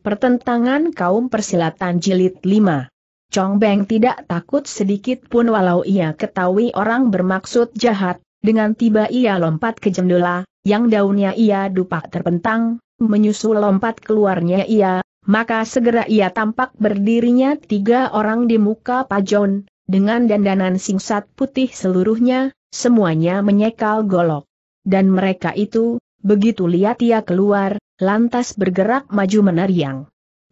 Pertentangan kaum persilatan jilid 5. Chong Beng tidak takut sedikit pun walau ia ketahui orang bermaksud jahat, dengan tiba ia lompat ke jendela, yang daunnya ia dupak terpentang, menyusul lompat keluarnya ia, maka segera ia tampak berdirinya tiga orang di muka pajon, dengan dandanan singsat putih seluruhnya, semuanya menyekal golok. Dan mereka itu, Begitu lihat ia keluar, lantas bergerak maju meneriang.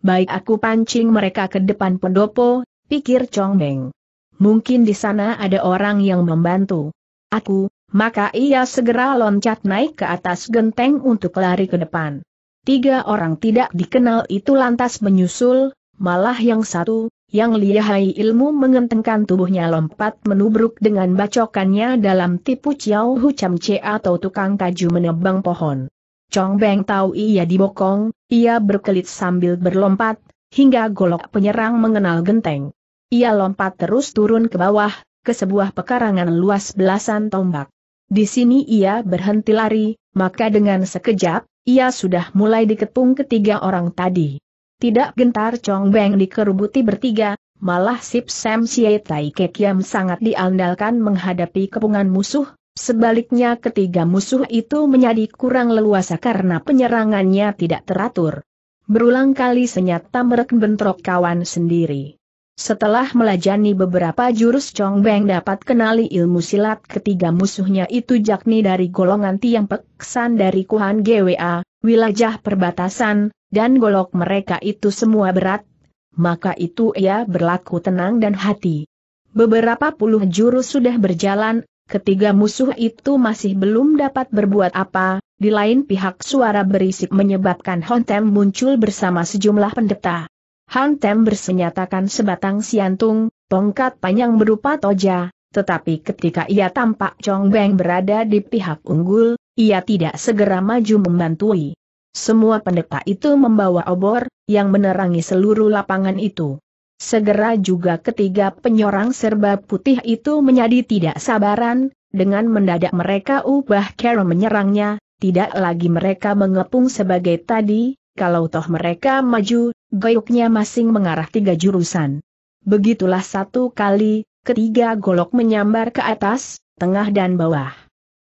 Baik aku pancing mereka ke depan pendopo, pikir Chong Meng. Mungkin di sana ada orang yang membantu. Aku, maka ia segera loncat naik ke atas genteng untuk lari ke depan. Tiga orang tidak dikenal itu lantas menyusul, malah yang satu, yang lihai ilmu mengentengkan tubuhnya lompat menubruk dengan bacokannya dalam tipu Chiao Hu Cham Che atau tukang kaju menebang pohon. Chong Beng tahu ia dibokong, ia berkelit sambil berlompat, hingga golok penyerang mengenal genteng. Ia lompat terus turun ke bawah, ke sebuah pekarangan luas belasan tombak. Di sini ia berhenti lari, maka dengan sekejap, ia sudah mulai dikepung ketiga orang tadi. Tidak gentar Chong Beng dikerubuti bertiga, malah Sip Sam Siei Tai Yam sangat diandalkan menghadapi kepungan musuh, sebaliknya ketiga musuh itu menjadi kurang leluasa karena penyerangannya tidak teratur. Berulang kali senyata merek bentrok kawan sendiri. Setelah melajani beberapa jurus Chong Beng dapat kenali ilmu silat ketiga musuhnya itu yakni dari golongan Tiang Peksan dari Kuhan GWA, wilayah perbatasan, dan golok mereka itu semua berat, maka itu ia berlaku tenang dan hati. Beberapa puluh jurus sudah berjalan, ketiga musuh itu masih belum dapat berbuat apa, di lain pihak suara berisik menyebabkan Hontem muncul bersama sejumlah pendeta. Hontem bersenyatakan sebatang siantung, tongkat panjang berupa toja, tetapi ketika ia tampak Chong Beng berada di pihak unggul, ia tidak segera maju membantui. Semua pendeta itu membawa obor, yang menerangi seluruh lapangan itu. Segera juga ketiga penyorang serba putih itu menjadi tidak sabaran, dengan mendadak mereka ubah cara menyerangnya, tidak lagi mereka mengepung sebagai tadi, kalau toh mereka maju, goyuknya masing mengarah tiga jurusan. Begitulah satu kali, ketiga golok menyambar ke atas, tengah dan bawah.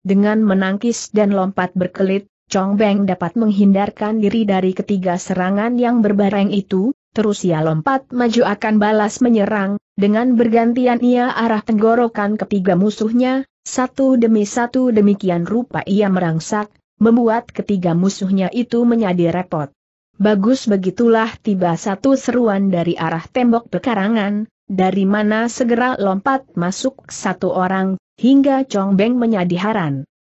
Dengan menangkis dan lompat berkelit, Chong Beng dapat menghindarkan diri dari ketiga serangan yang berbareng itu, terus ia lompat maju akan balas menyerang, dengan bergantian ia arah tenggorokan ketiga musuhnya, satu demi satu demikian rupa ia merangsak, membuat ketiga musuhnya itu menjadi repot. Bagus begitulah tiba satu seruan dari arah tembok pekarangan, dari mana segera lompat masuk satu orang, hingga Chong Beng menjadi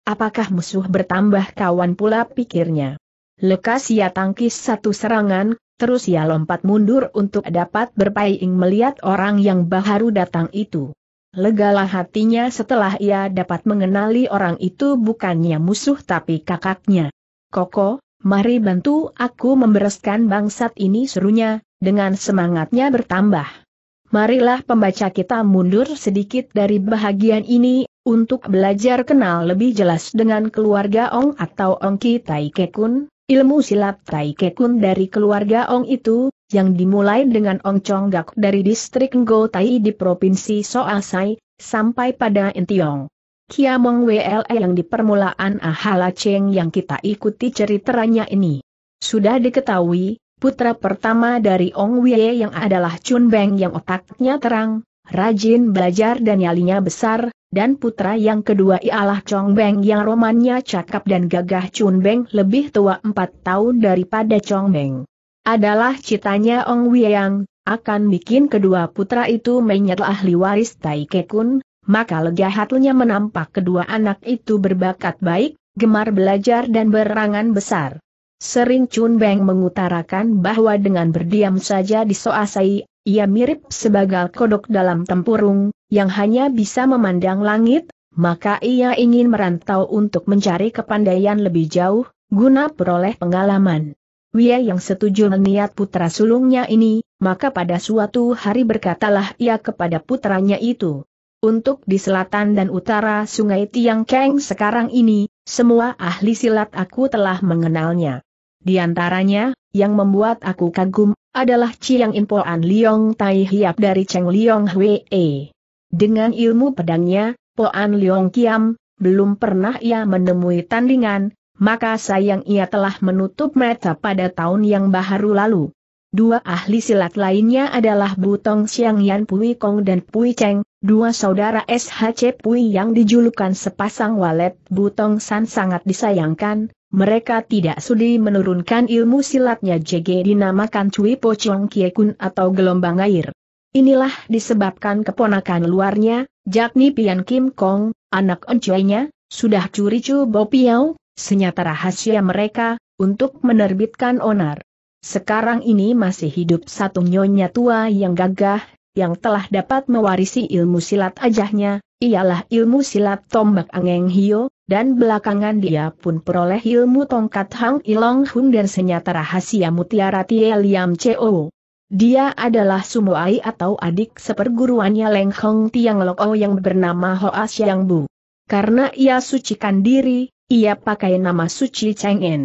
Apakah musuh bertambah kawan pula pikirnya? Lekas ia tangkis satu serangan, terus ia lompat mundur untuk dapat berpaing melihat orang yang baru datang itu. Legalah hatinya setelah ia dapat mengenali orang itu bukannya musuh tapi kakaknya. Koko, mari bantu aku membereskan bangsat ini serunya, dengan semangatnya bertambah. Marilah pembaca kita mundur sedikit dari bahagian ini, untuk belajar kenal lebih jelas dengan keluarga Ong atau Ong Ongki Tai Kekun, ilmu silat Tai Kekun dari keluarga Ong itu, yang dimulai dengan Ong Chonggak dari distrik Ngo Tai di Provinsi Soasai, sampai pada Intiong. Kiamong WLE yang di permulaan Ahala Cheng yang kita ikuti ceritanya ini. Sudah diketahui, putra pertama dari Ong Wei yang adalah Chun Beng yang otaknya terang, rajin belajar dan nyalinya besar, dan putra yang kedua ialah Chong Beng yang romannya cakap dan gagah Chun Beng lebih tua 4 tahun daripada Chong Beng. Adalah citanya Ong yang akan bikin kedua putra itu menyet ahli waris Tai Kekun, maka lega hatinya menampak kedua anak itu berbakat baik, gemar belajar dan berangan besar. Sering Chun Beng mengutarakan bahwa dengan berdiam saja di Soasai, ia mirip sebagai kodok dalam tempurung, yang hanya bisa memandang langit, maka ia ingin merantau untuk mencari kepandaian lebih jauh, guna peroleh pengalaman. Wia yang setuju niat putra sulungnya ini, maka pada suatu hari berkatalah ia kepada putranya itu. Untuk di selatan dan utara sungai Tiang Keng sekarang ini, semua ahli silat aku telah mengenalnya. Di antaranya, yang membuat aku kagum, adalah Chiang Inpoan Liong Tai Hiap dari Cheng Liong Hwee. Dengan ilmu pedangnya, Poan Leong Kiam, belum pernah ia menemui tandingan, maka sayang ia telah menutup mata pada tahun yang baru lalu. Dua ahli silat lainnya adalah Butong Xiang Yan Pui Kong dan Pui Cheng, dua saudara SHC Pui yang dijulukan sepasang walet Butong San sangat disayangkan, mereka tidak sudi menurunkan ilmu silatnya JG dinamakan Cui Po Chong Kie Kun atau gelombang air. Inilah disebabkan keponakan luarnya, yakni Pian Kim Kong, anak encainya, sudah curi Chu Bo Piao, senyata rahasia mereka, untuk menerbitkan onar. Sekarang ini masih hidup satu nyonya tua yang gagah, yang telah dapat mewarisi ilmu silat ajahnya, ialah ilmu silat tombak Angeng Hio, dan belakangan dia pun peroleh ilmu tongkat Hang Ilong Hun dan senyata rahasia mutiara Tie Liam Cheo. Dia adalah Sumoai atau adik seperguruannya Leng Hong Tiang O oh yang bernama Hoa Siang Bu. Karena ia sucikan diri, ia pakai nama suci Cheng En.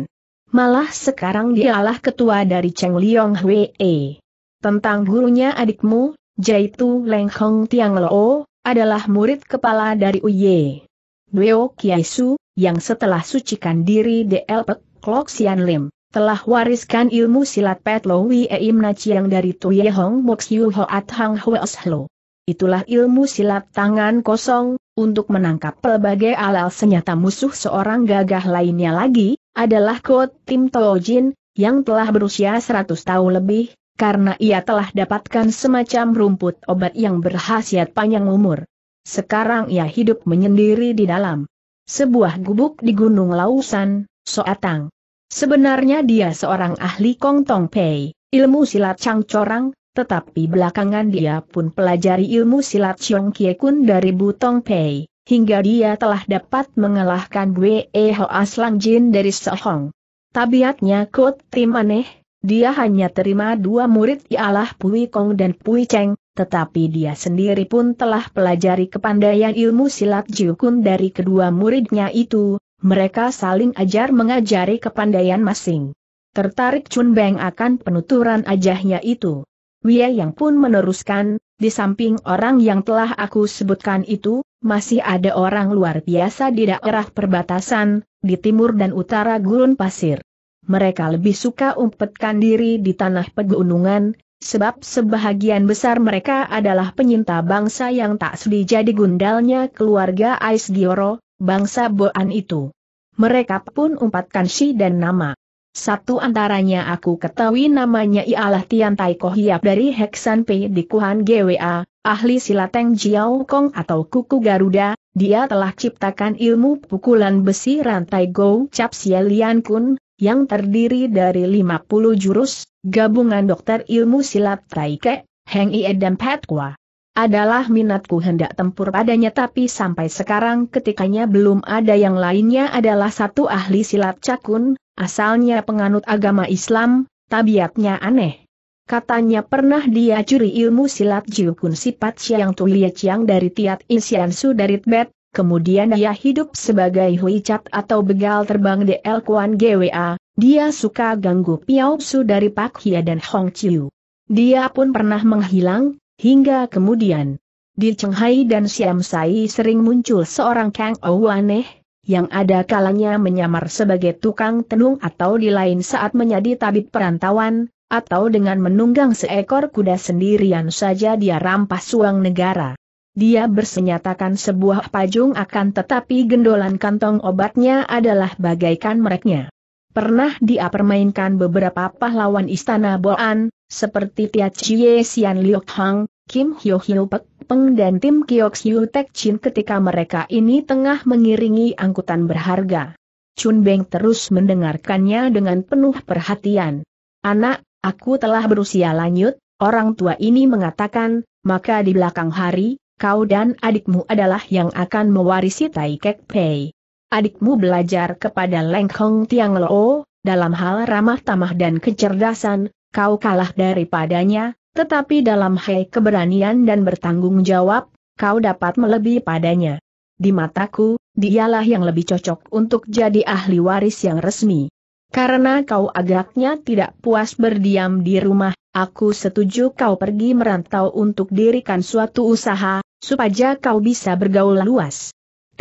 Malah sekarang dialah ketua dari Cheng Liong Hwee. Tentang gurunya adikmu, Jaitu Leng Hong Tiang Loo, oh, adalah murid kepala dari Uye. Kiai Kiaisu, yang setelah sucikan diri DL Pek Klok Sian Lim telah wariskan ilmu silat Pet Lo E Im Naciang dari Tuye Hong Siu Ho At Hang Hueos Lo. Itulah ilmu silat tangan kosong, untuk menangkap pelbagai alal senyata musuh seorang gagah lainnya lagi, adalah Kot Tim Tojin, yang telah berusia 100 tahun lebih, karena ia telah dapatkan semacam rumput obat yang berhasiat panjang umur. Sekarang ia hidup menyendiri di dalam sebuah gubuk di Gunung Lausan, Soatang. Sebenarnya dia seorang ahli Kong Tong Pei, ilmu silat Chang Corang, tetapi belakangan dia pun pelajari ilmu silat Chiong Kie Kun dari Butong Pei, hingga dia telah dapat mengalahkan Bwe Ho Aslang Jin dari Sehong. Tabiatnya Kot Tim aneh, dia hanya terima dua murid ialah Pui Kong dan Pui Cheng, tetapi dia sendiri pun telah pelajari kepandaian ilmu silat Jiu Kun dari kedua muridnya itu, mereka saling ajar mengajari kepandaian masing. Tertarik Chun Beng akan penuturan ajahnya itu. Wia yang pun meneruskan, di samping orang yang telah aku sebutkan itu, masih ada orang luar biasa di daerah perbatasan, di timur dan utara gurun pasir. Mereka lebih suka umpetkan diri di tanah pegunungan, sebab sebahagian besar mereka adalah penyinta bangsa yang tak sedih jadi gundalnya keluarga Ais Gioro, bangsa Boan itu. Mereka pun umpatkan si dan nama. Satu antaranya aku ketahui namanya ialah Tian Tai Hiap dari Heksan P di Kuhan GWA, ahli silateng Jiao Kong atau Kuku Garuda, dia telah ciptakan ilmu pukulan besi rantai Go Chap Lian Kun, yang terdiri dari 50 jurus, gabungan dokter ilmu silat Ke, Heng Ie dan Pat Kwa. Adalah minatku hendak tempur padanya tapi sampai sekarang ketikanya belum ada yang lainnya adalah satu ahli silat cakun, asalnya penganut agama Islam, tabiatnya aneh. Katanya pernah dia curi ilmu silat Jiukun sifat Siang Tulia ciang dari Tiat insiansu dari Tibet, kemudian dia hidup sebagai huicat atau begal terbang el Kuan GWA, dia suka ganggu Piao Su dari Pak Hia dan Hong Chiu. Dia pun pernah menghilang, Hingga kemudian, di Chenghai dan Siamsai sering muncul seorang Kang Ou aneh, yang ada kalanya menyamar sebagai tukang tenung atau di lain saat menjadi tabib perantauan, atau dengan menunggang seekor kuda sendirian saja dia rampas uang negara. Dia bersenyatakan sebuah pajung akan tetapi gendolan kantong obatnya adalah bagaikan mereknya. Pernah dia permainkan beberapa pahlawan istana Boan, seperti Tia Chie Sian Liu Hang, Kim Hyo Hyo Pek Peng dan tim Kyo Xiu Tek Chin ketika mereka ini tengah mengiringi angkutan berharga. Chun Beng terus mendengarkannya dengan penuh perhatian. Anak, aku telah berusia lanjut, orang tua ini mengatakan, maka di belakang hari, kau dan adikmu adalah yang akan mewarisi Tai Kek Pei adikmu belajar kepada Leng Hong Tiang Lo, dalam hal ramah tamah dan kecerdasan, kau kalah daripadanya, tetapi dalam hal keberanian dan bertanggung jawab, kau dapat melebihi padanya. Di mataku, dialah yang lebih cocok untuk jadi ahli waris yang resmi. Karena kau agaknya tidak puas berdiam di rumah, aku setuju kau pergi merantau untuk dirikan suatu usaha, supaya kau bisa bergaul luas.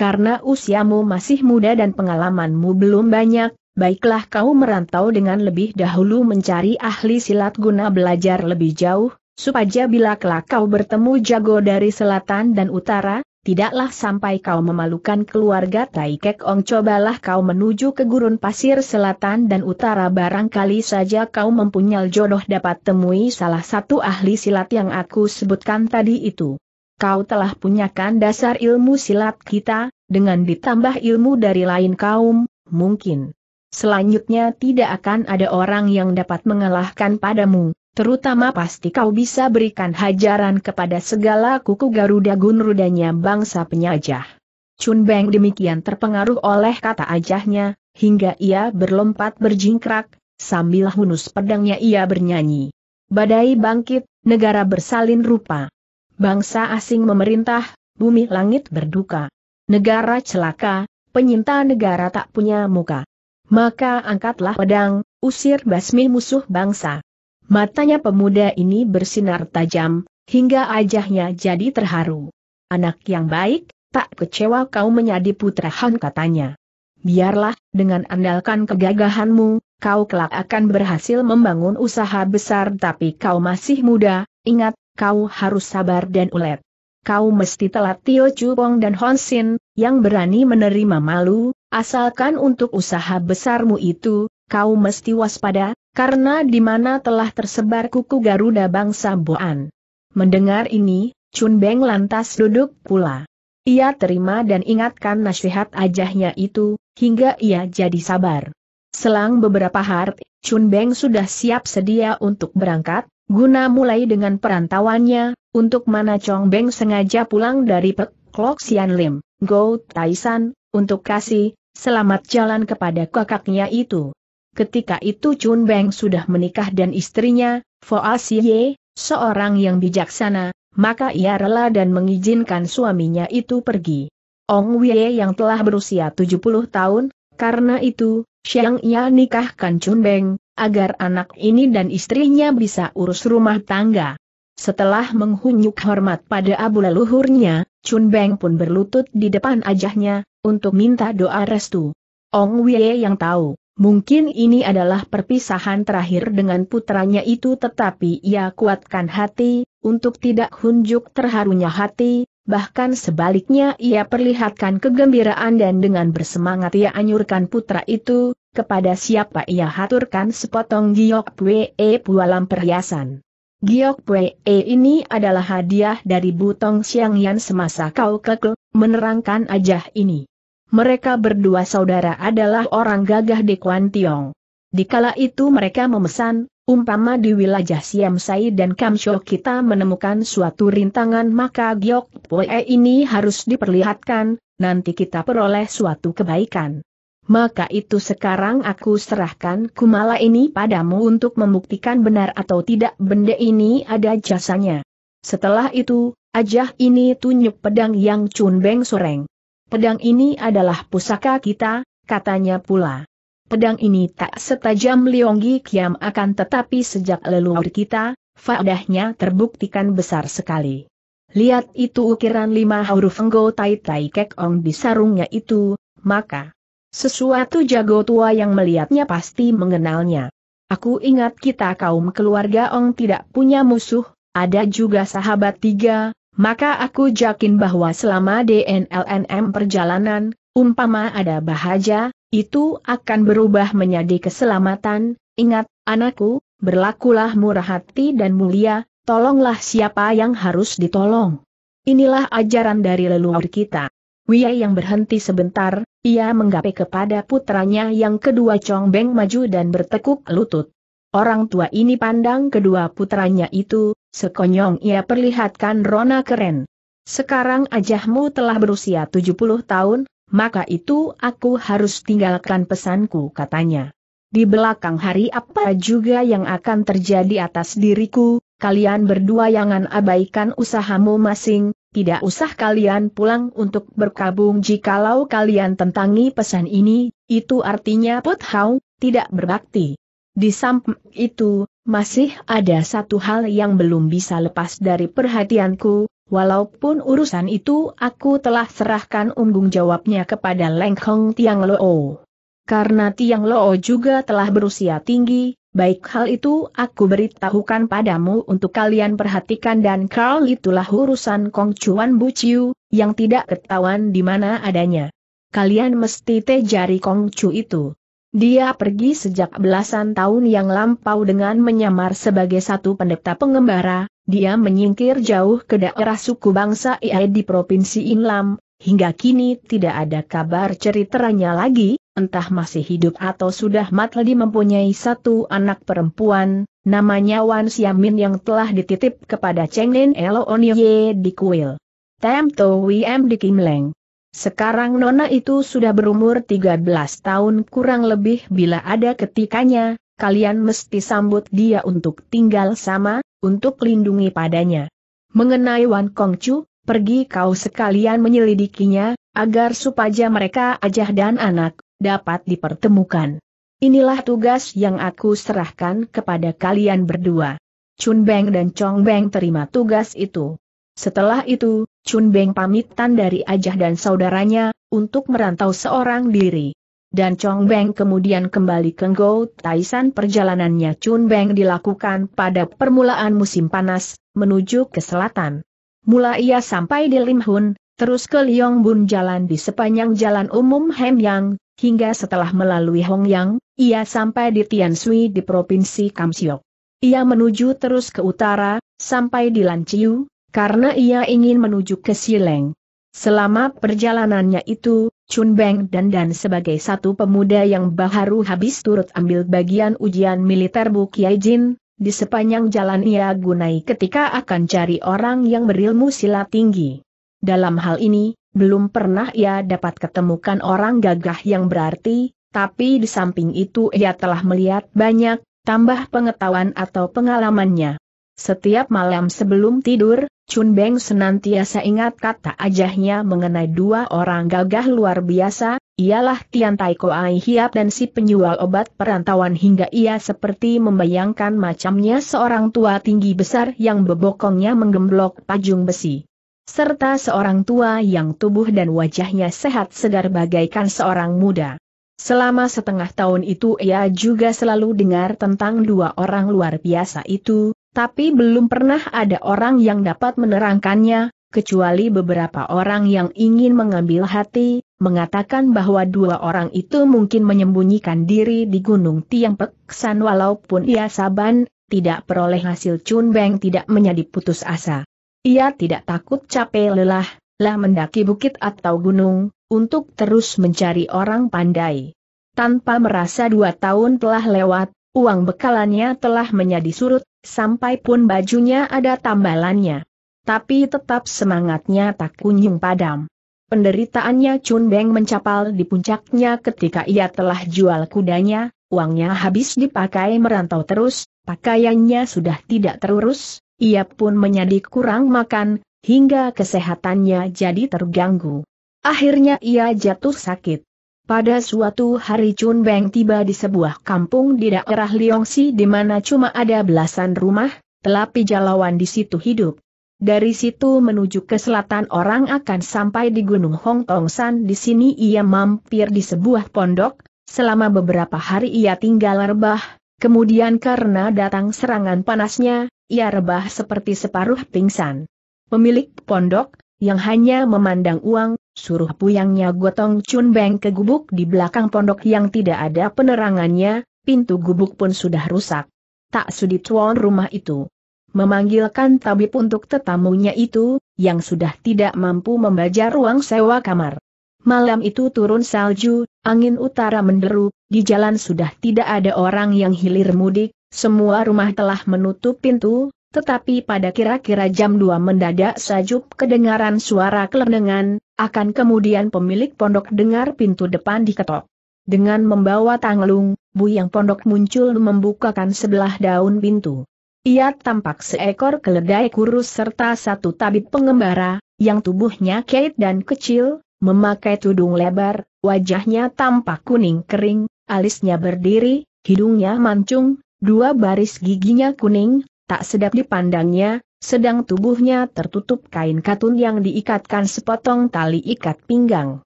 Karena usiamu masih muda dan pengalamanmu belum banyak, baiklah kau merantau dengan lebih dahulu mencari ahli silat guna belajar lebih jauh, supaya bila kelak kau bertemu jago dari selatan dan utara, Tidaklah sampai kau memalukan keluarga Tai Kek Ong cobalah kau menuju ke gurun pasir selatan dan utara barangkali saja kau mempunyai jodoh dapat temui salah satu ahli silat yang aku sebutkan tadi itu kau telah punyakan dasar ilmu silat kita, dengan ditambah ilmu dari lain kaum, mungkin. Selanjutnya tidak akan ada orang yang dapat mengalahkan padamu, terutama pasti kau bisa berikan hajaran kepada segala kuku Garuda Gunrudanya bangsa penyajah. Chun Beng demikian terpengaruh oleh kata ajahnya, hingga ia berlompat berjingkrak, sambil hunus pedangnya ia bernyanyi. Badai bangkit, negara bersalin rupa bangsa asing memerintah, bumi langit berduka. Negara celaka, penyinta negara tak punya muka. Maka angkatlah pedang, usir basmi musuh bangsa. Matanya pemuda ini bersinar tajam, hingga ajahnya jadi terharu. Anak yang baik, tak kecewa kau menjadi putra Han katanya. Biarlah, dengan andalkan kegagahanmu, kau kelak akan berhasil membangun usaha besar tapi kau masih muda, ingat, kau harus sabar dan ulet. Kau mesti telat Tio Chupong dan Honsin, yang berani menerima malu, asalkan untuk usaha besarmu itu, kau mesti waspada, karena di mana telah tersebar kuku Garuda bangsa Boan. Mendengar ini, Chun Beng lantas duduk pula. Ia terima dan ingatkan nasihat ajahnya itu, hingga ia jadi sabar. Selang beberapa hari, Chun Beng sudah siap sedia untuk berangkat, Guna mulai dengan perantauannya, untuk mana Chong Beng sengaja pulang dari Pek Klok Sian Lim, Go Taisan, untuk kasih, selamat jalan kepada kakaknya itu. Ketika itu Chun Beng sudah menikah dan istrinya, Foa Ye, seorang yang bijaksana, maka ia rela dan mengizinkan suaminya itu pergi. Ong Ye yang telah berusia 70 tahun, karena itu, Siang ia nikahkan Beng agar anak ini dan istrinya bisa urus rumah tangga. Setelah menghunyuk hormat pada abu leluhurnya, Chun Beng pun berlutut di depan ajahnya, untuk minta doa restu. Ong Wei yang tahu, Mungkin ini adalah perpisahan terakhir dengan putranya itu tetapi ia kuatkan hati, untuk tidak hunjuk terharunya hati, bahkan sebaliknya ia perlihatkan kegembiraan dan dengan bersemangat ia anyurkan putra itu, kepada siapa ia haturkan sepotong giok pwee e pualam perhiasan. Giok pwee e ini adalah hadiah dari Butong Siang Yan semasa kau kekel, menerangkan ajah ini. Mereka berdua saudara adalah orang gagah di Kuan Tiong. Dikala itu mereka memesan, Umpama di wilayah Siam Sai dan Kamsho kita menemukan suatu rintangan maka Giok Poe ini harus diperlihatkan, nanti kita peroleh suatu kebaikan. Maka itu sekarang aku serahkan kumala ini padamu untuk membuktikan benar atau tidak benda ini ada jasanya. Setelah itu, ajah ini tunjuk pedang yang cunbeng soreng. Pedang ini adalah pusaka kita, katanya pula pedang ini tak setajam Leonggi Kiam akan tetapi sejak leluhur kita, faedahnya terbuktikan besar sekali. Lihat itu ukiran lima huruf enggo tai tai kek ong di sarungnya itu, maka sesuatu jago tua yang melihatnya pasti mengenalnya. Aku ingat kita kaum keluarga Ong tidak punya musuh, ada juga sahabat tiga, maka aku yakin bahwa selama DNLNM perjalanan, umpama ada bahaja, itu akan berubah menjadi keselamatan, ingat, anakku, berlakulah murah hati dan mulia, tolonglah siapa yang harus ditolong. Inilah ajaran dari leluhur kita. Wia yang berhenti sebentar, ia menggapai kepada putranya yang kedua Chong Beng maju dan bertekuk lutut. Orang tua ini pandang kedua putranya itu, sekonyong ia perlihatkan Rona keren. Sekarang ajahmu telah berusia 70 tahun, maka itu aku harus tinggalkan pesanku katanya. Di belakang hari apa juga yang akan terjadi atas diriku, kalian berdua jangan abaikan usahamu masing, tidak usah kalian pulang untuk berkabung jikalau kalian tentangi pesan ini, itu artinya Put Hau, tidak berbakti. Di samping itu, masih ada satu hal yang belum bisa lepas dari perhatianku, Walaupun urusan itu aku telah serahkan unggung jawabnya kepada Leng Hong Tiang Loo. Karena Tiang Loo juga telah berusia tinggi, baik hal itu aku beritahukan padamu untuk kalian perhatikan dan kau itulah urusan Kong Chuan Bu Chiu, yang tidak ketahuan di mana adanya. Kalian mesti tejari Kong Chu itu. Dia pergi sejak belasan tahun yang lampau dengan menyamar sebagai satu pendeta pengembara, dia menyingkir jauh ke daerah suku bangsa Iai di Provinsi Inlam, hingga kini tidak ada kabar ceritanya lagi, entah masih hidup atau sudah mati mempunyai satu anak perempuan, namanya Wan Siamin yang telah dititip kepada Cheng Nen Onye di Kuil. Tem To Wiem di Leng. Sekarang Nona itu sudah berumur 13 tahun kurang lebih bila ada ketikanya, kalian mesti sambut dia untuk tinggal sama, untuk lindungi padanya. Mengenai Wan Kong Chu, pergi kau sekalian menyelidikinya, agar supaya mereka ajah dan anak, dapat dipertemukan. Inilah tugas yang aku serahkan kepada kalian berdua. Chun Beng dan Chong Beng terima tugas itu. Setelah itu, Chun Beng pamitan dari Ajah dan saudaranya, untuk merantau seorang diri. Dan Chong Beng kemudian kembali ke Go Taisan perjalanannya Chun Beng dilakukan pada permulaan musim panas, menuju ke selatan. Mula ia sampai di Lim Hun, terus ke Liong Bun jalan di sepanjang jalan umum Hem Yang, hingga setelah melalui Hong Yang, ia sampai di Tian Sui di Provinsi Kamsiok. Ia menuju terus ke utara, sampai di Lan Chiu, karena ia ingin menuju ke Sileng. Selama perjalanannya itu, Chun Beng dan Dan sebagai satu pemuda yang baharu habis turut ambil bagian ujian militer Bu Jin, di sepanjang jalan ia gunai ketika akan cari orang yang berilmu silat tinggi. Dalam hal ini, belum pernah ia dapat ketemukan orang gagah yang berarti, tapi di samping itu ia telah melihat banyak, tambah pengetahuan atau pengalamannya. Setiap malam sebelum tidur, Chun Beng senantiasa ingat kata ajahnya mengenai dua orang gagah luar biasa, ialah Tian Tai Ai Hiap dan si penjual obat perantauan hingga ia seperti membayangkan macamnya seorang tua tinggi besar yang bebokongnya menggemblok pajung besi. Serta seorang tua yang tubuh dan wajahnya sehat segar bagaikan seorang muda. Selama setengah tahun itu ia juga selalu dengar tentang dua orang luar biasa itu, tapi belum pernah ada orang yang dapat menerangkannya, kecuali beberapa orang yang ingin mengambil hati, mengatakan bahwa dua orang itu mungkin menyembunyikan diri di Gunung Tiang Peksan walaupun ia saban, tidak peroleh hasil Chun Beng tidak menjadi putus asa. Ia tidak takut capek lelah, lah mendaki bukit atau gunung, untuk terus mencari orang pandai. Tanpa merasa dua tahun telah lewat, Uang bekalannya telah menjadi surut, sampai pun bajunya ada tambalannya. Tapi tetap semangatnya tak kunjung padam. Penderitaannya Chun Beng mencapal di puncaknya ketika ia telah jual kudanya, uangnya habis dipakai merantau terus, pakaiannya sudah tidak terurus, ia pun menjadi kurang makan, hingga kesehatannya jadi terganggu. Akhirnya ia jatuh sakit. Pada suatu hari Chun Beng tiba di sebuah kampung di daerah Liongsi di mana cuma ada belasan rumah, telapi jalawan di situ hidup. Dari situ menuju ke selatan orang akan sampai di Gunung Hong Tong San di sini ia mampir di sebuah pondok, selama beberapa hari ia tinggal rebah, kemudian karena datang serangan panasnya, ia rebah seperti separuh pingsan. Pemilik pondok, yang hanya memandang uang, Suruh puyangnya gotong Chun Beng ke gubuk di belakang pondok yang tidak ada penerangannya, pintu gubuk pun sudah rusak. Tak sudi tuan rumah itu. Memanggilkan tabib untuk tetamunya itu, yang sudah tidak mampu membaca ruang sewa kamar. Malam itu turun salju, angin utara menderu, di jalan sudah tidak ada orang yang hilir mudik, semua rumah telah menutup pintu, tetapi pada kira-kira jam 2 mendadak sajuk kedengaran suara kelenengan, akan kemudian pemilik pondok dengar pintu depan diketok. Dengan membawa tanglung, yang pondok muncul membukakan sebelah daun pintu. Ia tampak seekor keledai kurus serta satu tabib pengembara, yang tubuhnya kait dan kecil, memakai tudung lebar, wajahnya tampak kuning kering, alisnya berdiri, hidungnya mancung, dua baris giginya kuning, tak sedap dipandangnya, sedang tubuhnya tertutup kain katun yang diikatkan sepotong tali ikat pinggang.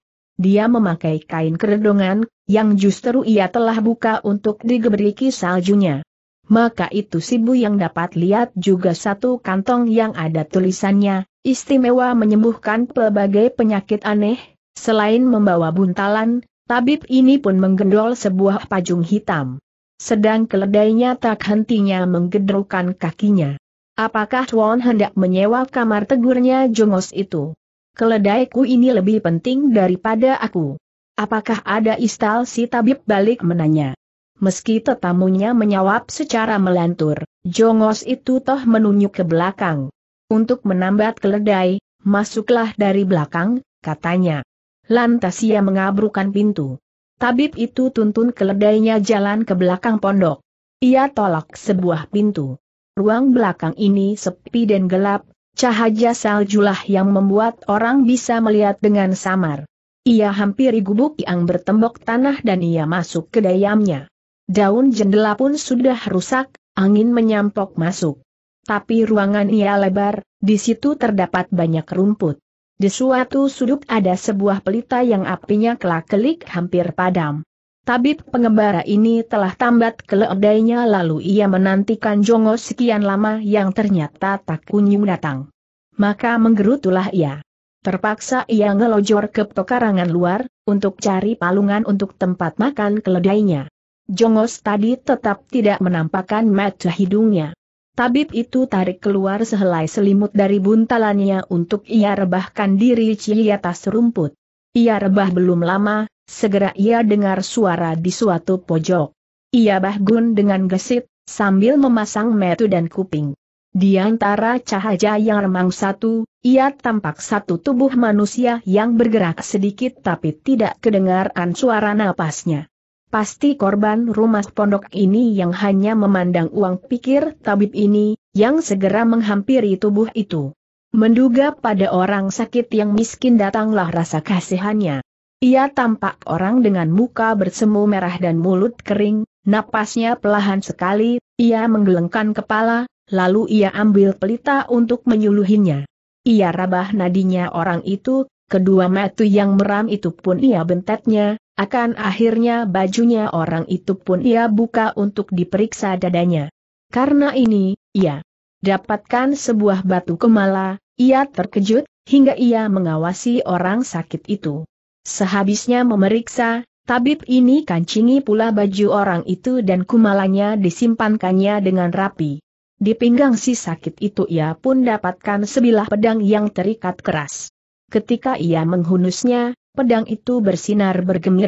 Dia memakai kain keredongan, yang justru ia telah buka untuk digeberiki saljunya. Maka itu Bu yang dapat lihat juga satu kantong yang ada tulisannya, istimewa menyembuhkan pelbagai penyakit aneh, selain membawa buntalan, tabib ini pun menggendol sebuah pajung hitam. Sedang keledainya tak hentinya menggedrukan kakinya. Apakah Tuan hendak menyewa kamar tegurnya jongos itu? Keledaiku ini lebih penting daripada aku. Apakah ada istal si tabib balik menanya? Meski tetamunya menjawab secara melantur, jongos itu toh menunjuk ke belakang. Untuk menambat keledai, masuklah dari belakang, katanya. Lantas ia mengabrukan pintu. Tabib itu tuntun keledainya jalan ke belakang pondok. Ia tolak sebuah pintu ruang belakang ini sepi dan gelap, cahaya saljulah yang membuat orang bisa melihat dengan samar. Ia hampiri gubuk yang bertembok tanah dan ia masuk ke dayamnya. Daun jendela pun sudah rusak, angin menyampok masuk. Tapi ruangan ia lebar, di situ terdapat banyak rumput. Di suatu sudut ada sebuah pelita yang apinya kelak-kelik hampir padam. Tabib pengembara ini telah tambat keledainya lalu ia menantikan Jongo sekian lama yang ternyata tak kunjung datang. Maka menggerutulah ia. Terpaksa ia ngelojor ke pekarangan luar, untuk cari palungan untuk tempat makan keledainya. Jongos tadi tetap tidak menampakkan mata hidungnya. Tabib itu tarik keluar sehelai selimut dari buntalannya untuk ia rebahkan diri di atas rumput. Ia rebah belum lama, Segera ia dengar suara di suatu pojok. Ia bahgun dengan gesit, sambil memasang metu dan kuping. Di antara cahaya yang remang satu, ia tampak satu tubuh manusia yang bergerak sedikit tapi tidak kedengaran suara napasnya. Pasti korban rumah pondok ini yang hanya memandang uang pikir tabib ini, yang segera menghampiri tubuh itu. Menduga pada orang sakit yang miskin datanglah rasa kasihannya. Ia tampak orang dengan muka bersemu merah dan mulut kering, napasnya pelahan sekali, ia menggelengkan kepala, lalu ia ambil pelita untuk menyuluhinya. Ia rabah nadinya orang itu, kedua metu yang meram itu pun ia bentetnya, akan akhirnya bajunya orang itu pun ia buka untuk diperiksa dadanya. Karena ini, ia dapatkan sebuah batu kemala, ia terkejut, hingga ia mengawasi orang sakit itu. Sehabisnya memeriksa, tabib ini kancingi pula baju orang itu dan kumalanya disimpankannya dengan rapi. Di pinggang si sakit itu ia pun dapatkan sebilah pedang yang terikat keras. Ketika ia menghunusnya, pedang itu bersinar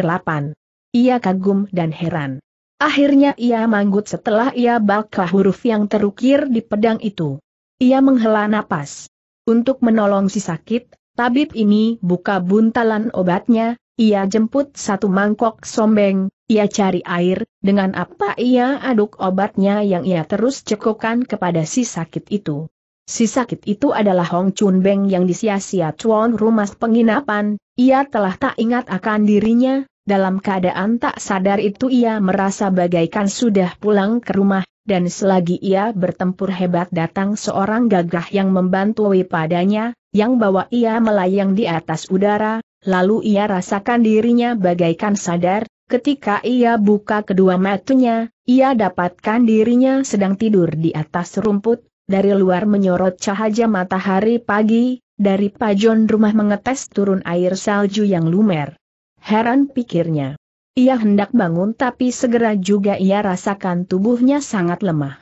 lapan. Ia kagum dan heran. Akhirnya ia manggut setelah ia baca huruf yang terukir di pedang itu. Ia menghela napas. Untuk menolong si sakit, Tabib ini buka buntalan obatnya, ia jemput satu mangkok sombeng, ia cari air, dengan apa ia aduk obatnya yang ia terus cekokkan kepada si sakit itu. Si sakit itu adalah Hong Chun Beng yang disia-sia cuan rumah penginapan, ia telah tak ingat akan dirinya, dalam keadaan tak sadar itu ia merasa bagaikan sudah pulang ke rumah, dan selagi ia bertempur hebat datang seorang gagah yang membantu padanya, yang bawa ia melayang di atas udara, lalu ia rasakan dirinya bagaikan sadar, ketika ia buka kedua matanya, ia dapatkan dirinya sedang tidur di atas rumput, dari luar menyorot cahaya matahari pagi, dari pajon rumah mengetes turun air salju yang lumer. Heran pikirnya. Ia hendak bangun tapi segera juga ia rasakan tubuhnya sangat lemah.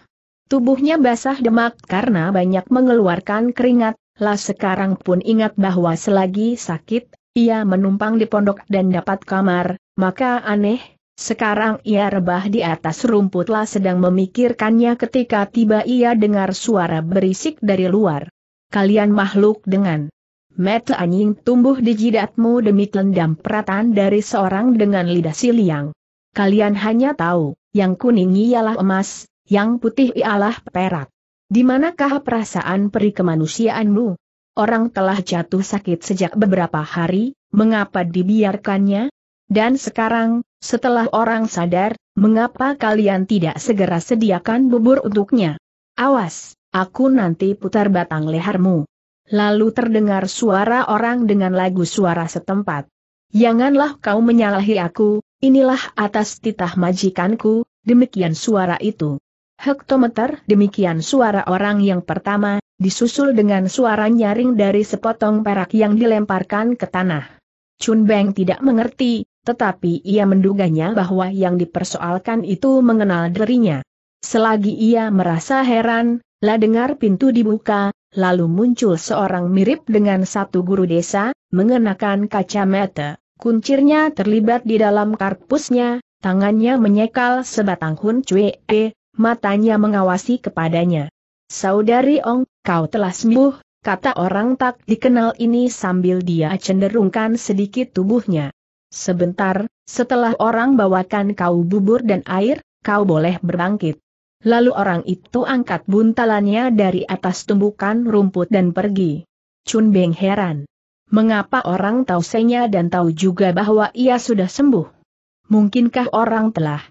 Tubuhnya basah demak karena banyak mengeluarkan keringat, lah sekarang pun ingat bahwa selagi sakit, ia menumpang di pondok dan dapat kamar, maka aneh, sekarang ia rebah di atas rumput lah sedang memikirkannya ketika tiba ia dengar suara berisik dari luar. Kalian makhluk dengan mata anjing tumbuh di jidatmu demi telendam peratan dari seorang dengan lidah siliang. Kalian hanya tahu, yang kuning ialah emas, yang putih ialah perak. Di manakah perasaan peri kemanusiaanmu? Orang telah jatuh sakit sejak beberapa hari, mengapa dibiarkannya? Dan sekarang, setelah orang sadar, mengapa kalian tidak segera sediakan bubur untuknya? Awas, aku nanti putar batang lehermu. Lalu terdengar suara orang dengan lagu suara setempat. Janganlah kau menyalahi aku, inilah atas titah majikanku, demikian suara itu. Hektometer, demikian suara orang yang pertama, disusul dengan suara nyaring dari sepotong perak yang dilemparkan ke tanah. Chun Beng tidak mengerti, tetapi ia menduganya bahwa yang dipersoalkan itu mengenal dirinya. Selagi ia merasa heran, lah dengar pintu dibuka, lalu muncul seorang mirip dengan satu guru desa, mengenakan kacamata, kuncirnya terlibat di dalam karpusnya, tangannya menyekal sebatang hun cue, e, matanya mengawasi kepadanya. Saudari Ong, kau telah sembuh, kata orang tak dikenal ini sambil dia cenderungkan sedikit tubuhnya. Sebentar, setelah orang bawakan kau bubur dan air, kau boleh berbangkit. Lalu orang itu angkat buntalannya dari atas tumbukan rumput dan pergi. Chun Beng heran. Mengapa orang tahu senya dan tahu juga bahwa ia sudah sembuh? Mungkinkah orang telah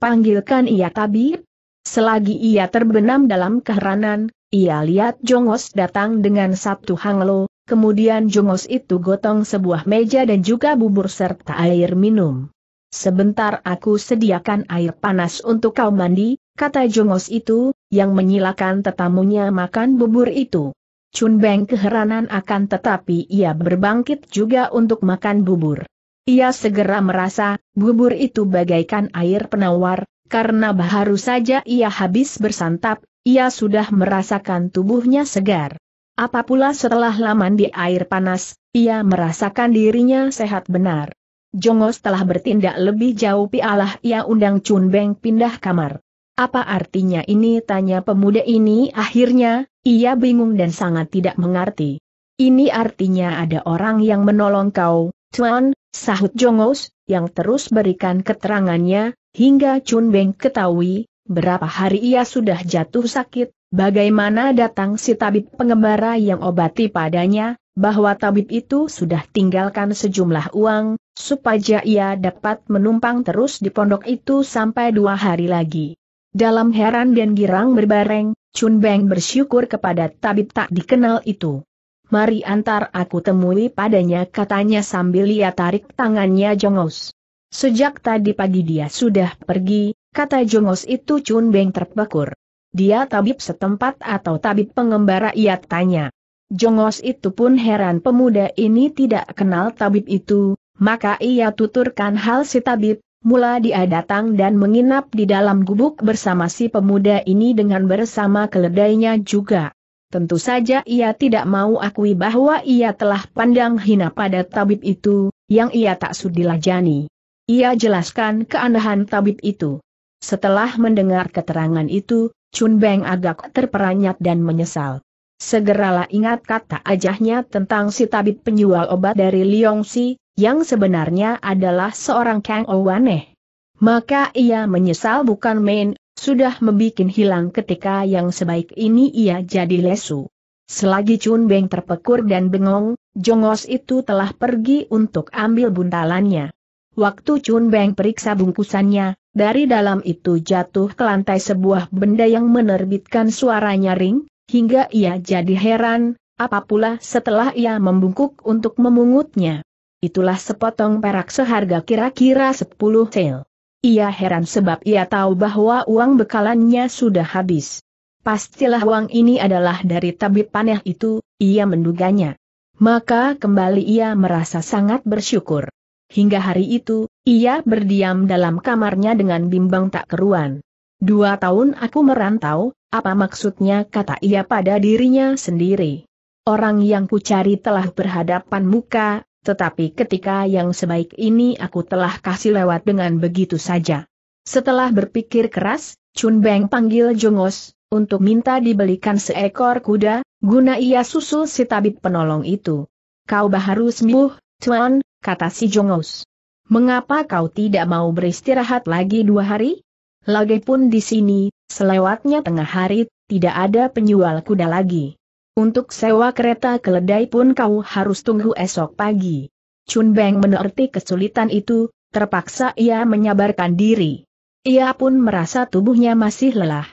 panggilkan ia tabib? Selagi ia terbenam dalam keheranan, ia lihat Jongos datang dengan satu hanglo, kemudian Jongos itu gotong sebuah meja dan juga bubur serta air minum. Sebentar aku sediakan air panas untuk kau mandi, kata Jongos itu, yang menyilakan tetamunya makan bubur itu. Chun Beng keheranan akan tetapi ia berbangkit juga untuk makan bubur. Ia segera merasa, bubur itu bagaikan air penawar, karena baru saja ia habis bersantap, ia sudah merasakan tubuhnya segar. Apa pula setelah laman di air panas, ia merasakan dirinya sehat benar. Jongos telah bertindak lebih jauh pialah ia undang Chun Beng pindah kamar. Apa artinya ini tanya pemuda ini akhirnya, ia bingung dan sangat tidak mengerti. Ini artinya ada orang yang menolong kau, Tuan, sahut Jongos, yang terus berikan keterangannya, Hingga Chun Beng ketahui, berapa hari ia sudah jatuh sakit, bagaimana datang si tabib pengembara yang obati padanya, bahwa tabib itu sudah tinggalkan sejumlah uang, supaya ia dapat menumpang terus di pondok itu sampai dua hari lagi. Dalam heran dan girang berbareng, Chun Beng bersyukur kepada tabib tak dikenal itu. Mari antar aku temui padanya katanya sambil ia tarik tangannya jongos. Sejak tadi pagi dia sudah pergi, kata jongos itu Chun Beng terpekur. Dia tabib setempat atau tabib pengembara ia tanya. Jongos itu pun heran pemuda ini tidak kenal tabib itu, maka ia tuturkan hal si tabib, mula dia datang dan menginap di dalam gubuk bersama si pemuda ini dengan bersama keledainya juga. Tentu saja ia tidak mau akui bahwa ia telah pandang hina pada tabib itu, yang ia tak sudi jani. Ia jelaskan keanehan tabib itu. Setelah mendengar keterangan itu, Chun Beng agak terperanjat dan menyesal. Segeralah ingat kata ajahnya tentang si tabib penjual obat dari Si, yang sebenarnya adalah seorang Kang Owaneh. Maka ia menyesal bukan main, sudah membuat hilang ketika yang sebaik ini ia jadi lesu. Selagi Chun Beng terpekur dan bengong, Jongos itu telah pergi untuk ambil buntalannya. Waktu Chun Beng periksa bungkusannya, dari dalam itu jatuh ke lantai sebuah benda yang menerbitkan suara nyaring, hingga ia jadi heran, apa pula setelah ia membungkuk untuk memungutnya. Itulah sepotong perak seharga kira-kira 10 sel. Ia heran sebab ia tahu bahwa uang bekalannya sudah habis. Pastilah uang ini adalah dari tabib panah itu, ia menduganya. Maka kembali ia merasa sangat bersyukur. Hingga hari itu, ia berdiam dalam kamarnya dengan bimbang tak keruan. Dua tahun aku merantau, apa maksudnya kata ia pada dirinya sendiri. Orang yang kucari telah berhadapan muka, tetapi ketika yang sebaik ini aku telah kasih lewat dengan begitu saja. Setelah berpikir keras, Chun Beng panggil Jongos, untuk minta dibelikan seekor kuda, guna ia susul si tabib penolong itu. Kau baharu sembuh, Tuan, kata si Jongos. Mengapa kau tidak mau beristirahat lagi dua hari? lagi pun di sini, selewatnya tengah hari, tidak ada penjual kuda lagi. Untuk sewa kereta keledai pun kau harus tunggu esok pagi. Chun Beng menerti kesulitan itu, terpaksa ia menyabarkan diri. Ia pun merasa tubuhnya masih lelah.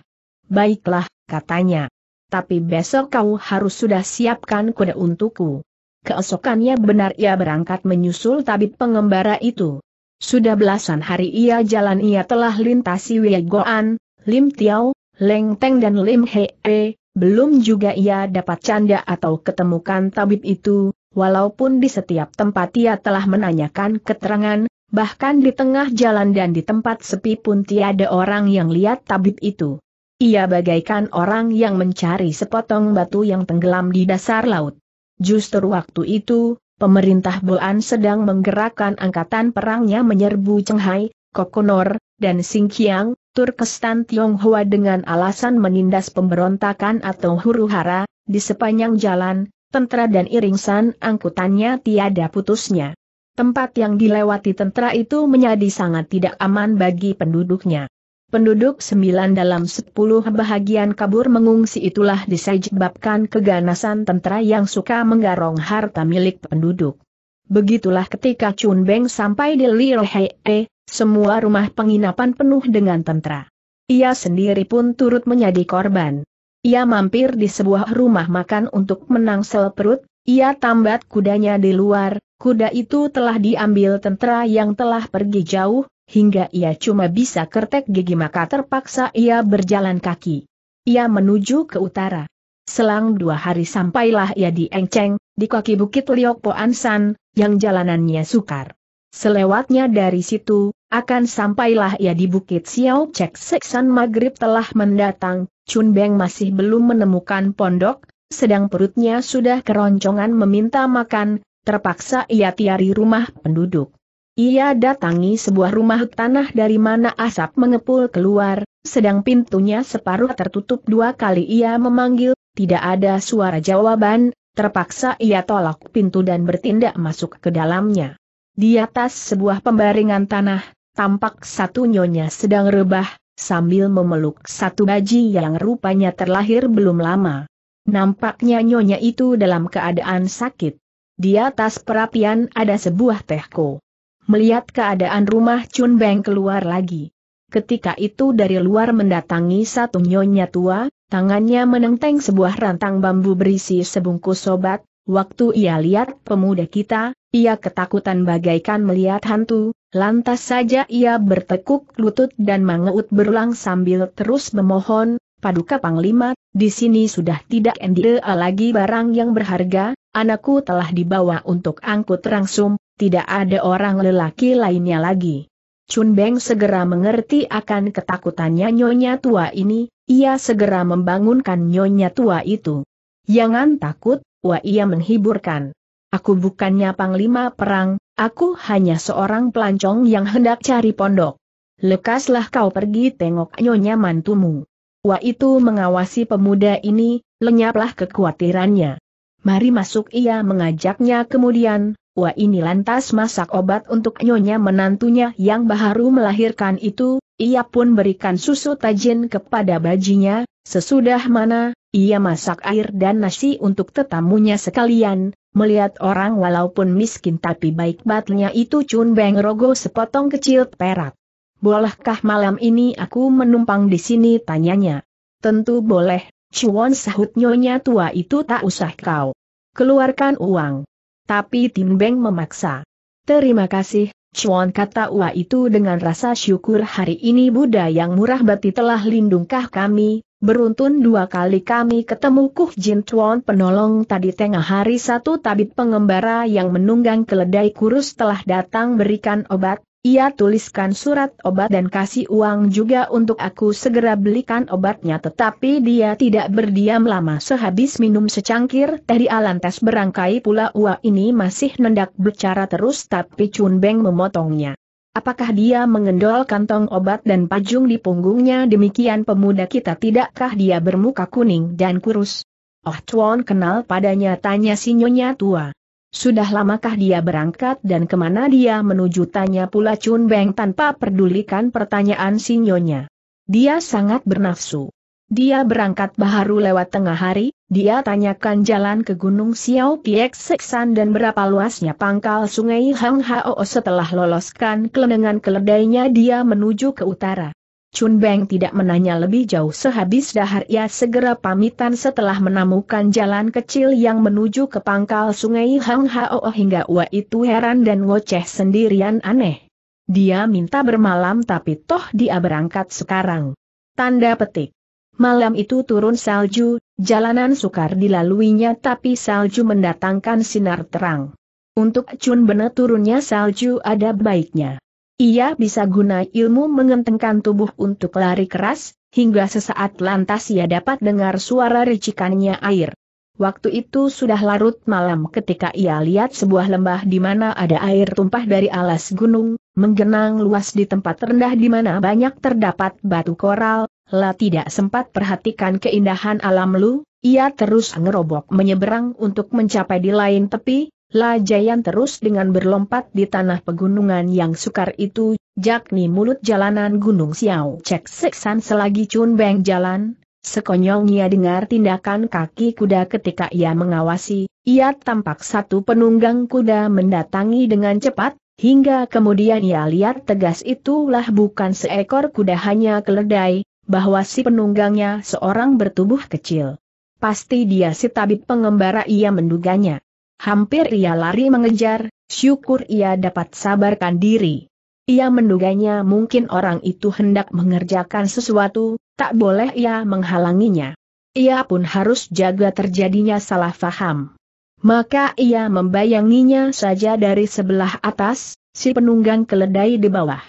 Baiklah, katanya. Tapi besok kau harus sudah siapkan kuda untukku. Keesokannya benar ia berangkat menyusul tabib pengembara itu. Sudah belasan hari ia jalan ia telah lintasi Goan, Lim Tiao, Leng Teng dan Lim Hee, belum juga ia dapat canda atau ketemukan tabib itu, walaupun di setiap tempat ia telah menanyakan keterangan, bahkan di tengah jalan dan di tempat sepi pun tiada orang yang lihat tabib itu. Ia bagaikan orang yang mencari sepotong batu yang tenggelam di dasar laut. Justru waktu itu, pemerintah Boan sedang menggerakkan angkatan perangnya menyerbu Chenghai, Kokonor, dan Singkiang, Turkestan Tionghoa dengan alasan menindas pemberontakan atau huru-hara, di sepanjang jalan, tentara dan iringsan angkutannya tiada putusnya. Tempat yang dilewati tentara itu menjadi sangat tidak aman bagi penduduknya. Penduduk sembilan dalam sepuluh bahagian kabur mengungsi itulah disebabkan keganasan tentara yang suka menggarong harta milik penduduk. Begitulah ketika Chun Beng sampai di Lirohee, semua rumah penginapan penuh dengan tentara. Ia sendiri pun turut menjadi korban. Ia mampir di sebuah rumah makan untuk menangsel perut, ia tambat kudanya di luar, kuda itu telah diambil tentara yang telah pergi jauh, hingga ia cuma bisa kertek gigi maka terpaksa ia berjalan kaki. Ia menuju ke utara. Selang dua hari sampailah ia di Engceng, di kaki bukit liokpo Ansan, yang jalanannya sukar. Selewatnya dari situ, akan sampailah ia di bukit Xiao Cek Seksan Maghrib telah mendatang, Chun Beng masih belum menemukan pondok, sedang perutnya sudah keroncongan meminta makan, terpaksa ia tiari rumah penduduk. Ia datangi sebuah rumah tanah dari mana asap mengepul keluar, sedang pintunya separuh tertutup dua kali ia memanggil, tidak ada suara jawaban, terpaksa ia tolak pintu dan bertindak masuk ke dalamnya. Di atas sebuah pembaringan tanah, tampak satu nyonya sedang rebah, sambil memeluk satu baji yang rupanya terlahir belum lama. Nampaknya nyonya itu dalam keadaan sakit. Di atas perapian ada sebuah tehko melihat keadaan rumah Chun Beng keluar lagi. Ketika itu dari luar mendatangi satu nyonya tua, tangannya menenteng sebuah rantang bambu berisi sebungkus sobat, waktu ia lihat pemuda kita, ia ketakutan bagaikan melihat hantu, lantas saja ia bertekuk lutut dan mengeut berulang sambil terus memohon, Paduka Panglima, di sini sudah tidak NDA lagi barang yang berharga, anakku telah dibawa untuk angkut rangsum, tidak ada orang lelaki lainnya lagi. Chun Beng segera mengerti akan ketakutannya nyonya tua ini, ia segera membangunkan nyonya tua itu. Jangan takut, wah ia menghiburkan. Aku bukannya panglima perang, aku hanya seorang pelancong yang hendak cari pondok. Lekaslah kau pergi tengok nyonya mantumu. Wah itu mengawasi pemuda ini, lenyaplah kekhawatirannya. Mari masuk ia mengajaknya kemudian, Wah ini lantas masak obat untuk nyonya menantunya yang baru melahirkan itu, ia pun berikan susu tajin kepada bajinya, sesudah mana, ia masak air dan nasi untuk tetamunya sekalian, melihat orang walaupun miskin tapi baik batnya itu cun Beng Rogo sepotong kecil perak. Bolehkah malam ini aku menumpang di sini tanyanya? Tentu boleh, cuan sahut nyonya tua itu tak usah kau. Keluarkan uang tapi Tim Beng memaksa. Terima kasih, Chuan kata Ua itu dengan rasa syukur hari ini Buddha yang murah bati telah lindungkah kami, beruntun dua kali kami ketemu Kuh Jin Chuan penolong tadi tengah hari satu tabib pengembara yang menunggang keledai kurus telah datang berikan obat, ia tuliskan surat obat dan kasih uang juga untuk aku segera belikan obatnya tetapi dia tidak berdiam lama sehabis minum secangkir teh di alantas berangkai pula Ua ini masih nendak bicara terus tapi Chun Beng memotongnya. Apakah dia mengendol kantong obat dan pajung di punggungnya demikian pemuda kita tidakkah dia bermuka kuning dan kurus? Oh Chuan kenal padanya tanya sinyonya tua. Sudah lamakah dia berangkat dan kemana dia menuju tanya pula Chun Beng tanpa pedulikan pertanyaan Sinyonya. Dia sangat bernafsu. Dia berangkat baharu lewat tengah hari, dia tanyakan jalan ke Gunung Xiao Piek Seksan dan berapa luasnya pangkal sungai Hang Hao setelah loloskan kelenengan keledainya dia menuju ke utara. Chun Beng tidak menanya lebih jauh sehabis dahar ia segera pamitan setelah menemukan jalan kecil yang menuju ke pangkal sungai Hang Hao hingga Wa itu heran dan ngoceh sendirian aneh. Dia minta bermalam tapi toh dia berangkat sekarang. Tanda petik. Malam itu turun salju, jalanan sukar dilaluinya tapi salju mendatangkan sinar terang. Untuk Chun Beng turunnya salju ada baiknya. Ia bisa guna ilmu mengentengkan tubuh untuk lari keras, hingga sesaat lantas ia dapat dengar suara ricikannya air. Waktu itu sudah larut malam ketika ia lihat sebuah lembah di mana ada air tumpah dari alas gunung, menggenang luas di tempat rendah di mana banyak terdapat batu koral, Lah tidak sempat perhatikan keindahan alam lu, ia terus ngerobok menyeberang untuk mencapai di lain tepi, Lajayan terus dengan berlompat di tanah pegunungan yang sukar itu, yakni mulut jalanan Gunung Xiao cek seksan selagi Chun Beng jalan, sekonyong ia dengar tindakan kaki kuda ketika ia mengawasi, ia tampak satu penunggang kuda mendatangi dengan cepat, hingga kemudian ia lihat tegas itulah bukan seekor kuda hanya keledai, bahwa si penunggangnya seorang bertubuh kecil. Pasti dia si tabib pengembara ia menduganya. Hampir ia lari mengejar, syukur ia dapat sabarkan diri. Ia menduganya mungkin orang itu hendak mengerjakan sesuatu, tak boleh ia menghalanginya. Ia pun harus jaga terjadinya salah faham. Maka ia membayanginya saja dari sebelah atas, si penunggang keledai di bawah.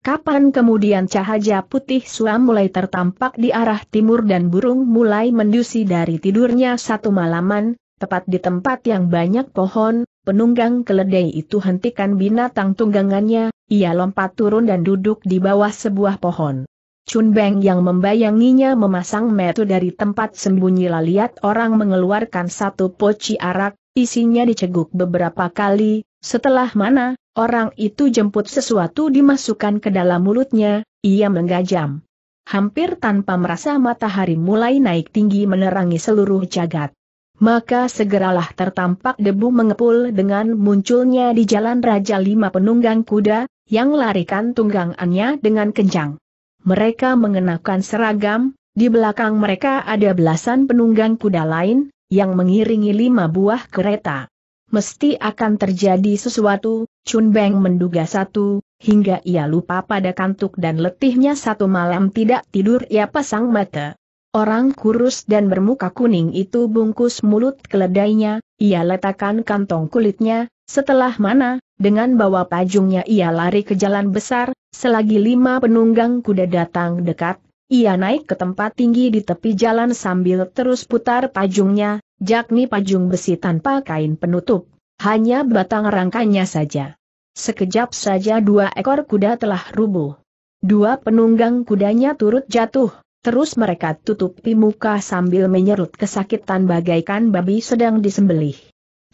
Kapan kemudian cahaya putih suam mulai tertampak di arah timur dan burung mulai mendusi dari tidurnya satu malaman, Tepat di tempat yang banyak pohon, penunggang keledai itu hentikan binatang tunggangannya, ia lompat turun dan duduk di bawah sebuah pohon. Chun Beng yang membayanginya memasang metu dari tempat sembunyi lihat orang mengeluarkan satu poci arak, isinya diceguk beberapa kali, setelah mana, orang itu jemput sesuatu dimasukkan ke dalam mulutnya, ia menggajam. Hampir tanpa merasa matahari mulai naik tinggi menerangi seluruh jagat maka segeralah tertampak debu mengepul dengan munculnya di jalan Raja Lima Penunggang Kuda, yang larikan tunggangannya dengan kencang. Mereka mengenakan seragam, di belakang mereka ada belasan penunggang kuda lain, yang mengiringi lima buah kereta. Mesti akan terjadi sesuatu, Chun Beng menduga satu, hingga ia lupa pada kantuk dan letihnya satu malam tidak tidur ia pasang mata. Orang kurus dan bermuka kuning itu bungkus mulut keledainya, ia letakkan kantong kulitnya, setelah mana, dengan bawa pajungnya ia lari ke jalan besar, selagi lima penunggang kuda datang dekat, ia naik ke tempat tinggi di tepi jalan sambil terus putar pajungnya, jakni pajung besi tanpa kain penutup, hanya batang rangkanya saja. Sekejap saja dua ekor kuda telah rubuh. Dua penunggang kudanya turut jatuh, Terus mereka tutupi muka sambil menyerut kesakitan bagaikan babi sedang disembelih.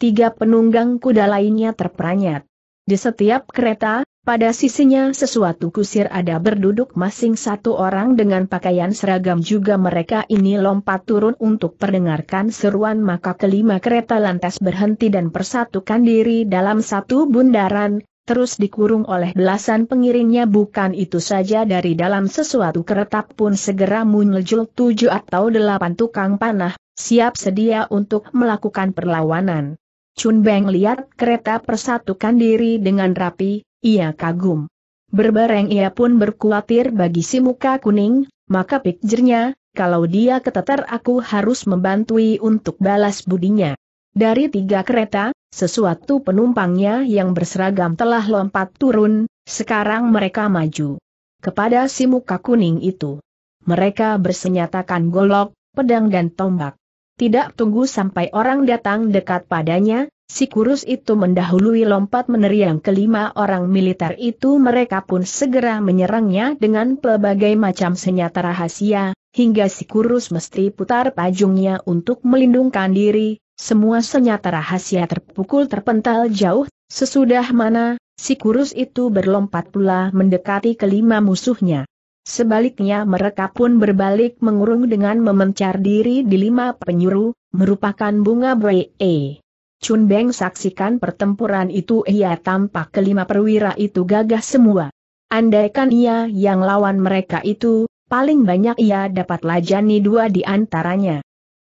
Tiga penunggang kuda lainnya terperanyat. Di setiap kereta, pada sisinya sesuatu kusir ada berduduk masing satu orang dengan pakaian seragam juga mereka ini lompat turun untuk perdengarkan seruan maka kelima kereta lantas berhenti dan persatukan diri dalam satu bundaran, terus dikurung oleh belasan pengiringnya bukan itu saja dari dalam sesuatu keretap pun segera muncul tujuh atau delapan tukang panah, siap sedia untuk melakukan perlawanan. Chun Beng lihat kereta persatukan diri dengan rapi, ia kagum. Berbareng ia pun berkuatir bagi si muka kuning, maka pikirnya, kalau dia keteter aku harus membantui untuk balas budinya. Dari tiga kereta, sesuatu penumpangnya yang berseragam telah lompat turun, sekarang mereka maju. Kepada si muka kuning itu. Mereka bersenyatakan golok, pedang dan tombak. Tidak tunggu sampai orang datang dekat padanya, si kurus itu mendahului lompat meneriang kelima orang militer itu mereka pun segera menyerangnya dengan pelbagai macam senjata rahasia, hingga si kurus mesti putar pajungnya untuk melindungkan diri, semua senyata rahasia terpukul terpental jauh, sesudah mana, si kurus itu berlompat pula mendekati kelima musuhnya. Sebaliknya mereka pun berbalik mengurung dengan memencar diri di lima penyuru, merupakan bunga bre. Chun Beng saksikan pertempuran itu ia tampak kelima perwira itu gagah semua. Andaikan ia yang lawan mereka itu, paling banyak ia dapat lajani dua di antaranya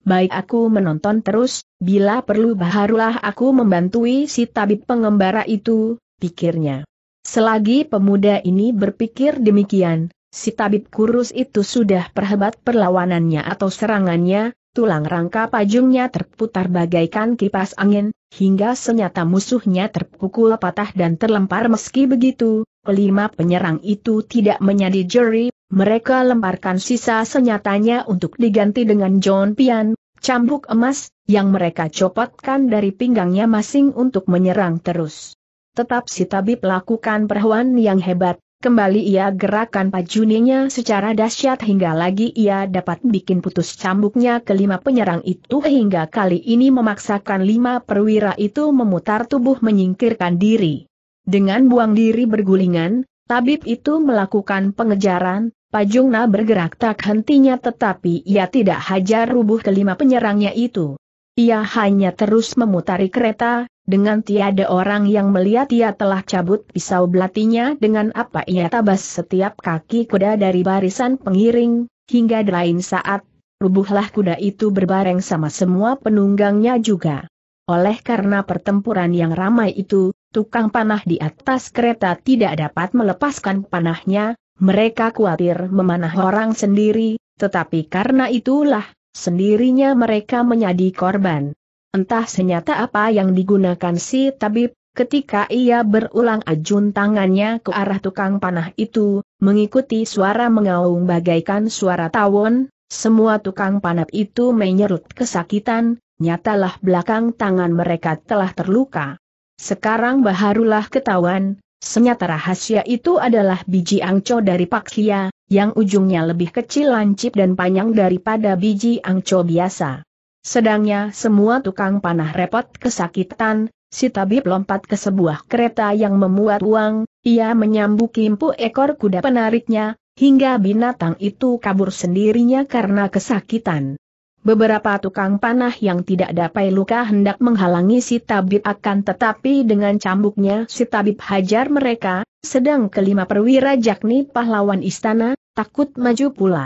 baik aku menonton terus, bila perlu baharulah aku membantui si tabib pengembara itu, pikirnya. Selagi pemuda ini berpikir demikian, si tabib kurus itu sudah perhebat perlawanannya atau serangannya, tulang rangka pajungnya terputar bagaikan kipas angin, hingga senyata musuhnya terpukul patah dan terlempar meski begitu, kelima penyerang itu tidak menyadi jeri, mereka lemparkan sisa senyatanya untuk diganti dengan John Pian, Cambuk emas, yang mereka copotkan dari pinggangnya masing untuk menyerang terus. Tetap si tabib lakukan perawan yang hebat, kembali ia gerakan pajuninya secara dahsyat hingga lagi ia dapat bikin putus cambuknya kelima penyerang itu hingga kali ini memaksakan lima perwira itu memutar tubuh menyingkirkan diri. Dengan buang diri bergulingan, tabib itu melakukan pengejaran, Pajungna bergerak tak hentinya tetapi ia tidak hajar rubuh kelima penyerangnya itu. Ia hanya terus memutari kereta, dengan tiada orang yang melihat ia telah cabut pisau belatinya dengan apa ia tabas setiap kaki kuda dari barisan pengiring, hingga lain saat, rubuhlah kuda itu berbareng sama semua penunggangnya juga. Oleh karena pertempuran yang ramai itu, tukang panah di atas kereta tidak dapat melepaskan panahnya, mereka khawatir memanah orang sendiri, tetapi karena itulah, sendirinya mereka menjadi korban. Entah senyata apa yang digunakan si tabib, ketika ia berulang ajun tangannya ke arah tukang panah itu, mengikuti suara mengaung bagaikan suara tawon, semua tukang panah itu menyerut kesakitan, nyatalah belakang tangan mereka telah terluka. Sekarang baharulah ketahuan, Senyata rahasia itu adalah biji angco dari paksia, yang ujungnya lebih kecil lancip dan panjang daripada biji angco biasa. Sedangnya semua tukang panah repot kesakitan, si tabib lompat ke sebuah kereta yang memuat uang, ia menyambuk kimpu ekor kuda penariknya, hingga binatang itu kabur sendirinya karena kesakitan. Beberapa tukang panah yang tidak dapat luka hendak menghalangi si tabib akan tetapi dengan cambuknya si tabib hajar mereka, sedang kelima perwira Jakni pahlawan istana, takut maju pula.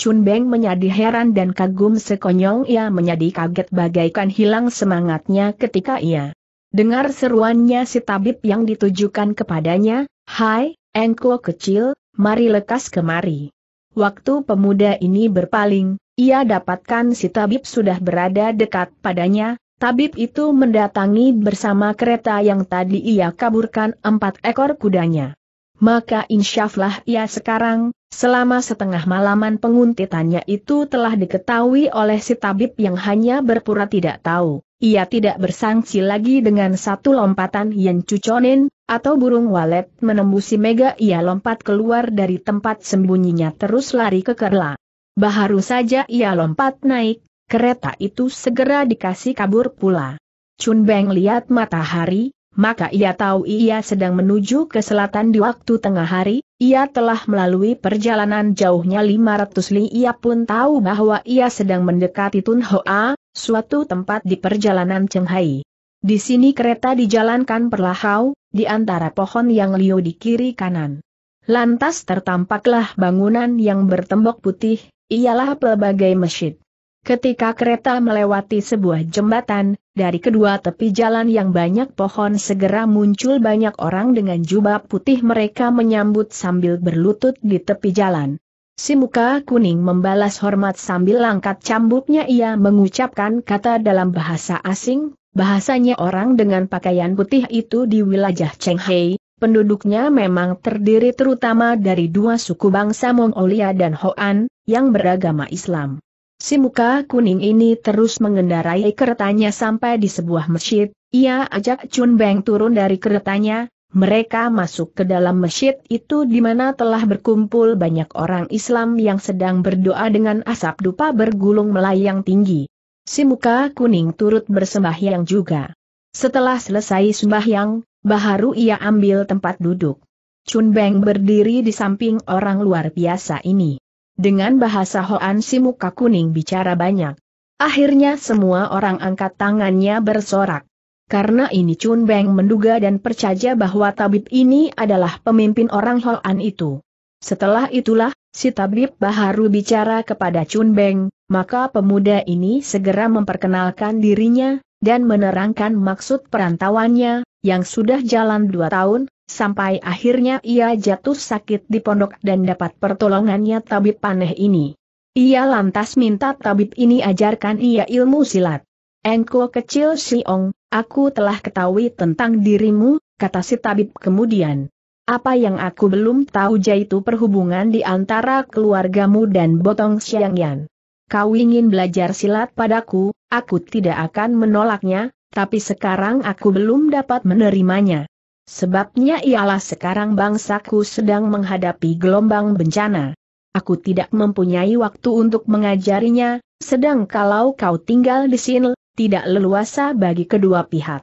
Chun Beng menjadi heran dan kagum sekonyong ia menjadi kaget bagaikan hilang semangatnya ketika ia dengar seruannya si tabib yang ditujukan kepadanya, Hai, engko kecil, mari lekas kemari. Waktu pemuda ini berpaling, ia dapatkan si tabib sudah berada dekat padanya, tabib itu mendatangi bersama kereta yang tadi ia kaburkan empat ekor kudanya. Maka insyaflah ia sekarang, selama setengah malaman penguntitannya itu telah diketahui oleh si tabib yang hanya berpura tidak tahu. Ia tidak bersangsi lagi dengan satu lompatan yang cuconin, atau burung walet menembusi mega ia lompat keluar dari tempat sembunyinya terus lari ke kerla. Baharu saja ia lompat naik, kereta itu segera dikasih kabur pula. Chun Beng lihat matahari, maka ia tahu ia sedang menuju ke selatan di waktu tengah hari, ia telah melalui perjalanan jauhnya 500 li ia pun tahu bahwa ia sedang mendekati Tun Hoa, suatu tempat di perjalanan Cenghai. Di sini kereta dijalankan perlahau, di antara pohon yang liu di kiri kanan. Lantas tertampaklah bangunan yang bertembok putih, ialah pelbagai masjid. Ketika kereta melewati sebuah jembatan, dari kedua tepi jalan yang banyak pohon segera muncul banyak orang dengan jubah putih mereka menyambut sambil berlutut di tepi jalan. Si muka kuning membalas hormat sambil langkat cambuknya ia mengucapkan kata dalam bahasa asing, bahasanya orang dengan pakaian putih itu di wilayah Hei, penduduknya memang terdiri terutama dari dua suku bangsa Mongolia dan Hoan, yang beragama Islam. Si muka kuning ini terus mengendarai keretanya sampai di sebuah masjid, ia ajak Chun Beng turun dari keretanya, mereka masuk ke dalam masjid itu di mana telah berkumpul banyak orang Islam yang sedang berdoa dengan asap dupa bergulung melayang tinggi. Si muka kuning turut bersembahyang juga. Setelah selesai sembahyang, baharu ia ambil tempat duduk. Chun Beng berdiri di samping orang luar biasa ini dengan bahasa Hoan si muka kuning bicara banyak. Akhirnya semua orang angkat tangannya bersorak. Karena ini Chun Beng menduga dan percaya bahwa tabib ini adalah pemimpin orang Hoan itu. Setelah itulah, si tabib Baharu bicara kepada Chun Beng, maka pemuda ini segera memperkenalkan dirinya, dan menerangkan maksud perantauannya, yang sudah jalan dua tahun, sampai akhirnya ia jatuh sakit di pondok dan dapat pertolongannya tabib paneh ini. Ia lantas minta tabib ini ajarkan ia ilmu silat. Engko kecil Siong, aku telah ketahui tentang dirimu, kata si tabib kemudian. Apa yang aku belum tahu jaitu perhubungan di antara keluargamu dan Botong yan kau ingin belajar silat padaku, aku tidak akan menolaknya, tapi sekarang aku belum dapat menerimanya. Sebabnya ialah sekarang bangsaku sedang menghadapi gelombang bencana. Aku tidak mempunyai waktu untuk mengajarinya, sedang kalau kau tinggal di sini, tidak leluasa bagi kedua pihak.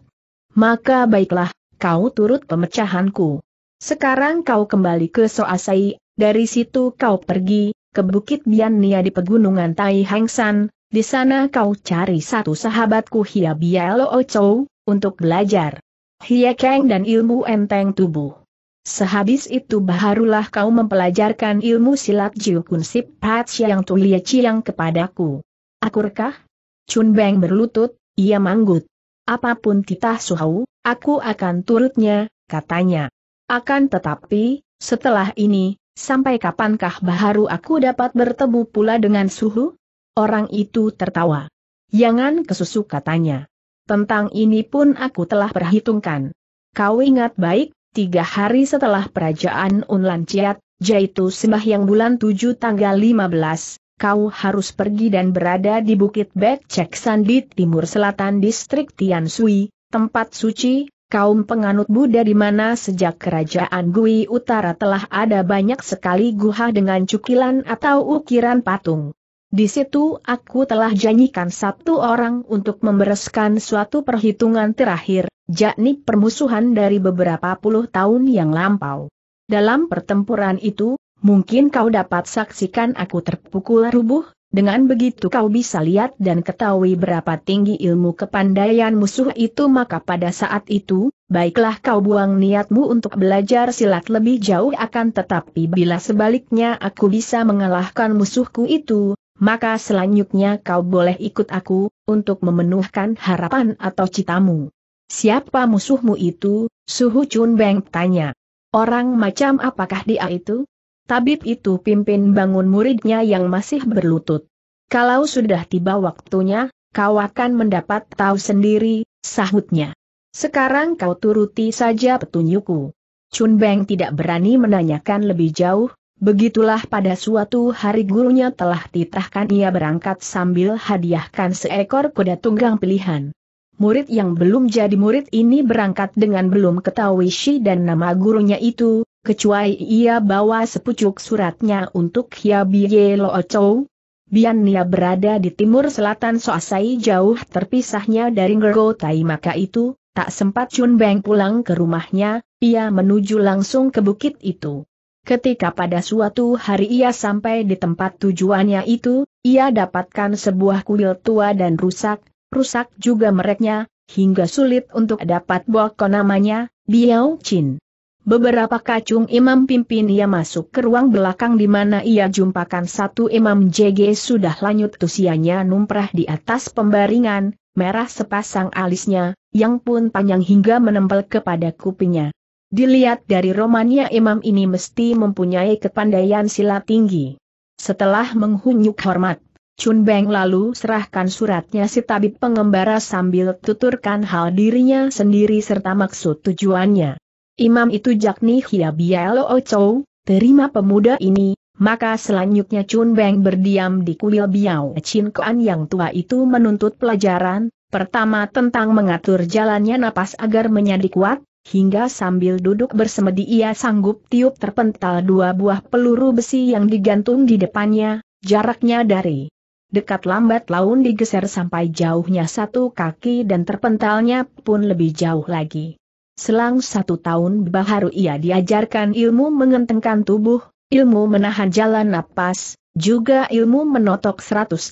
Maka baiklah, kau turut pemecahanku. Sekarang kau kembali ke Soasai, dari situ kau pergi, ke Bukit Bian Nia di Pegunungan Tai Hengsan, di sana kau cari satu sahabatku Hia Bialo Chow, untuk belajar. Hia Kang dan ilmu enteng tubuh. Sehabis itu barulah kau mempelajarkan ilmu silat Jiu Kun Sip Pat yang Tulia Chiang kepadaku. Akurkah? Chun Beng berlutut, ia manggut. Apapun titah suhau, aku akan turutnya, katanya. Akan tetapi, setelah ini, Sampai kapankah baharu aku dapat bertemu pula dengan suhu? Orang itu tertawa. Jangan kesusu katanya. Tentang ini pun aku telah perhitungkan. Kau ingat baik, tiga hari setelah perajaan Unlan Ciat, yaitu sembahyang bulan 7 tanggal 15, kau harus pergi dan berada di Bukit Bek Cek Sandit Timur Selatan Distrik Tian Sui, tempat suci, kaum penganut Buddha di mana sejak kerajaan Gui Utara telah ada banyak sekali guha dengan cukilan atau ukiran patung. Di situ aku telah janjikan satu orang untuk membereskan suatu perhitungan terakhir, yakni permusuhan dari beberapa puluh tahun yang lampau. Dalam pertempuran itu, mungkin kau dapat saksikan aku terpukul rubuh, dengan begitu kau bisa lihat dan ketahui berapa tinggi ilmu kepandaian musuh itu maka pada saat itu, baiklah kau buang niatmu untuk belajar silat lebih jauh akan tetapi bila sebaliknya aku bisa mengalahkan musuhku itu, maka selanjutnya kau boleh ikut aku, untuk memenuhkan harapan atau citamu. Siapa musuhmu itu? Suhu Chun Beng tanya. Orang macam apakah dia itu? tabib itu pimpin bangun muridnya yang masih berlutut. Kalau sudah tiba waktunya, kau akan mendapat tahu sendiri, sahutnya. Sekarang kau turuti saja petunjukku. Chun Beng tidak berani menanyakan lebih jauh, begitulah pada suatu hari gurunya telah titahkan ia berangkat sambil hadiahkan seekor kuda tunggang pilihan. Murid yang belum jadi murid ini berangkat dengan belum ketahui si dan nama gurunya itu, kecuali ia bawa sepucuk suratnya untuk Hiabiye Lo Chow. Bian Nia berada di timur selatan Soasai jauh terpisahnya dari Ngergo Tai maka itu, tak sempat Chun Beng pulang ke rumahnya, ia menuju langsung ke bukit itu. Ketika pada suatu hari ia sampai di tempat tujuannya itu, ia dapatkan sebuah kuil tua dan rusak, rusak juga mereknya, hingga sulit untuk dapat bawa namanya, Biao Chin. Beberapa kacung imam pimpin ia masuk ke ruang belakang di mana ia jumpakan satu imam JG sudah lanjut usianya numprah di atas pembaringan, merah sepasang alisnya, yang pun panjang hingga menempel kepada kupingnya. Dilihat dari romannya imam ini mesti mempunyai kepandaian silat tinggi. Setelah menghunyuk hormat, Chun Beng lalu serahkan suratnya si tabib pengembara sambil tuturkan hal dirinya sendiri serta maksud tujuannya. Imam itu jakni Hia Bialo Chow, terima pemuda ini, maka selanjutnya Chun Beng berdiam di kuil Biao Chin Kuan yang tua itu menuntut pelajaran, pertama tentang mengatur jalannya napas agar menjadi kuat, hingga sambil duduk bersemedi ia sanggup tiup terpental dua buah peluru besi yang digantung di depannya, jaraknya dari dekat lambat laun digeser sampai jauhnya satu kaki dan terpentalnya pun lebih jauh lagi. Selang satu tahun baharu ia diajarkan ilmu mengentengkan tubuh, ilmu menahan jalan napas, juga ilmu menotok 108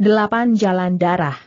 jalan darah.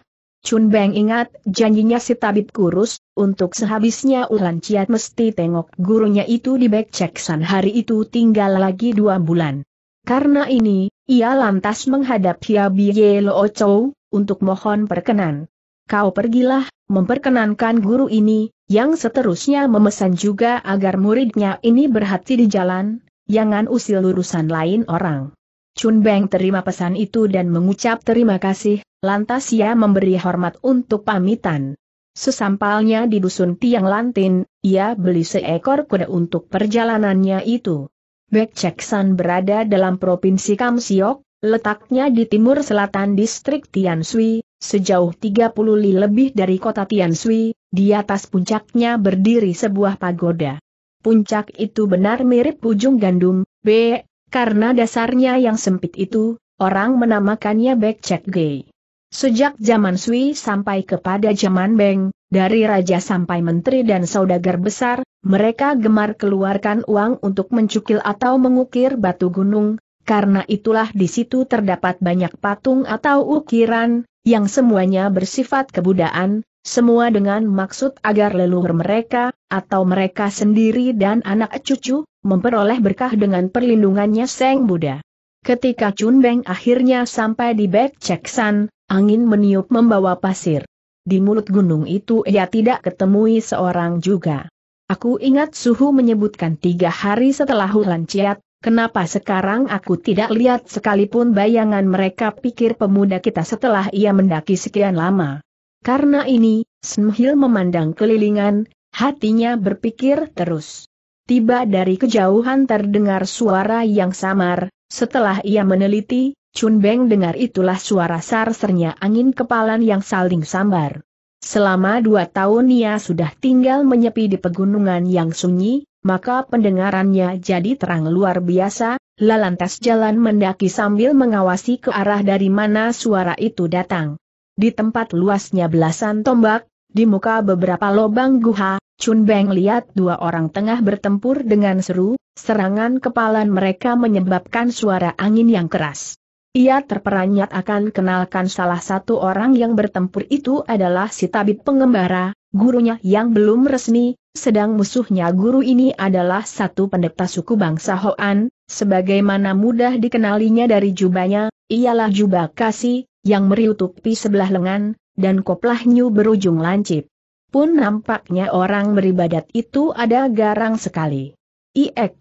Chun Beng ingat janjinya si tabib kurus, untuk sehabisnya Ulan Ciat mesti tengok gurunya itu di san hari itu tinggal lagi dua bulan. Karena ini, ia lantas menghadap Hiabie Yelo Chow, untuk mohon perkenan kau pergilah, memperkenankan guru ini, yang seterusnya memesan juga agar muridnya ini berhati di jalan, jangan usil urusan lain orang. Chun Beng terima pesan itu dan mengucap terima kasih, lantas ia memberi hormat untuk pamitan. Sesampalnya di dusun Tiang Lantin, ia beli seekor kuda untuk perjalanannya itu. Bek San berada dalam provinsi Kamsiok, Letaknya di timur selatan distrik Tiansui, sejauh 30 li lebih dari kota Tiansui, di atas puncaknya berdiri sebuah pagoda. Puncak itu benar mirip ujung gandum, B, karena dasarnya yang sempit itu, orang menamakannya Bekcek Gay. Sejak zaman Sui sampai kepada zaman Beng, dari raja sampai menteri dan saudagar besar, mereka gemar keluarkan uang untuk mencukil atau mengukir batu gunung, karena itulah di situ terdapat banyak patung atau ukiran, yang semuanya bersifat kebudaan, semua dengan maksud agar leluhur mereka, atau mereka sendiri dan anak cucu, memperoleh berkah dengan perlindungannya Seng Buddha. Ketika Chun Beng akhirnya sampai di Bek Ceksan, angin meniup membawa pasir. Di mulut gunung itu ia tidak ketemui seorang juga. Aku ingat Suhu menyebutkan tiga hari setelah Hulan Ciat, Kenapa sekarang aku tidak lihat sekalipun bayangan mereka pikir pemuda kita setelah ia mendaki sekian lama. Karena ini, Smhil memandang kelilingan, hatinya berpikir terus. Tiba dari kejauhan terdengar suara yang samar, setelah ia meneliti, Chun Beng dengar itulah suara sarsernya angin kepalan yang saling sambar. Selama dua tahun ia sudah tinggal menyepi di pegunungan yang sunyi, maka pendengarannya jadi terang luar biasa, lalantas jalan mendaki sambil mengawasi ke arah dari mana suara itu datang. Di tempat luasnya belasan tombak, di muka beberapa lubang guha, Chun Beng lihat dua orang tengah bertempur dengan seru, serangan kepalan mereka menyebabkan suara angin yang keras. Ia terperanjat akan kenalkan salah satu orang yang bertempur itu adalah si tabib pengembara, gurunya yang belum resmi, sedang musuhnya guru ini adalah satu pendeta suku bangsa Hoan, sebagaimana mudah dikenalinya dari jubahnya, ialah jubah kasih, yang meriutupi sebelah lengan, dan koplahnya berujung lancip. Pun nampaknya orang beribadat itu ada garang sekali. IX.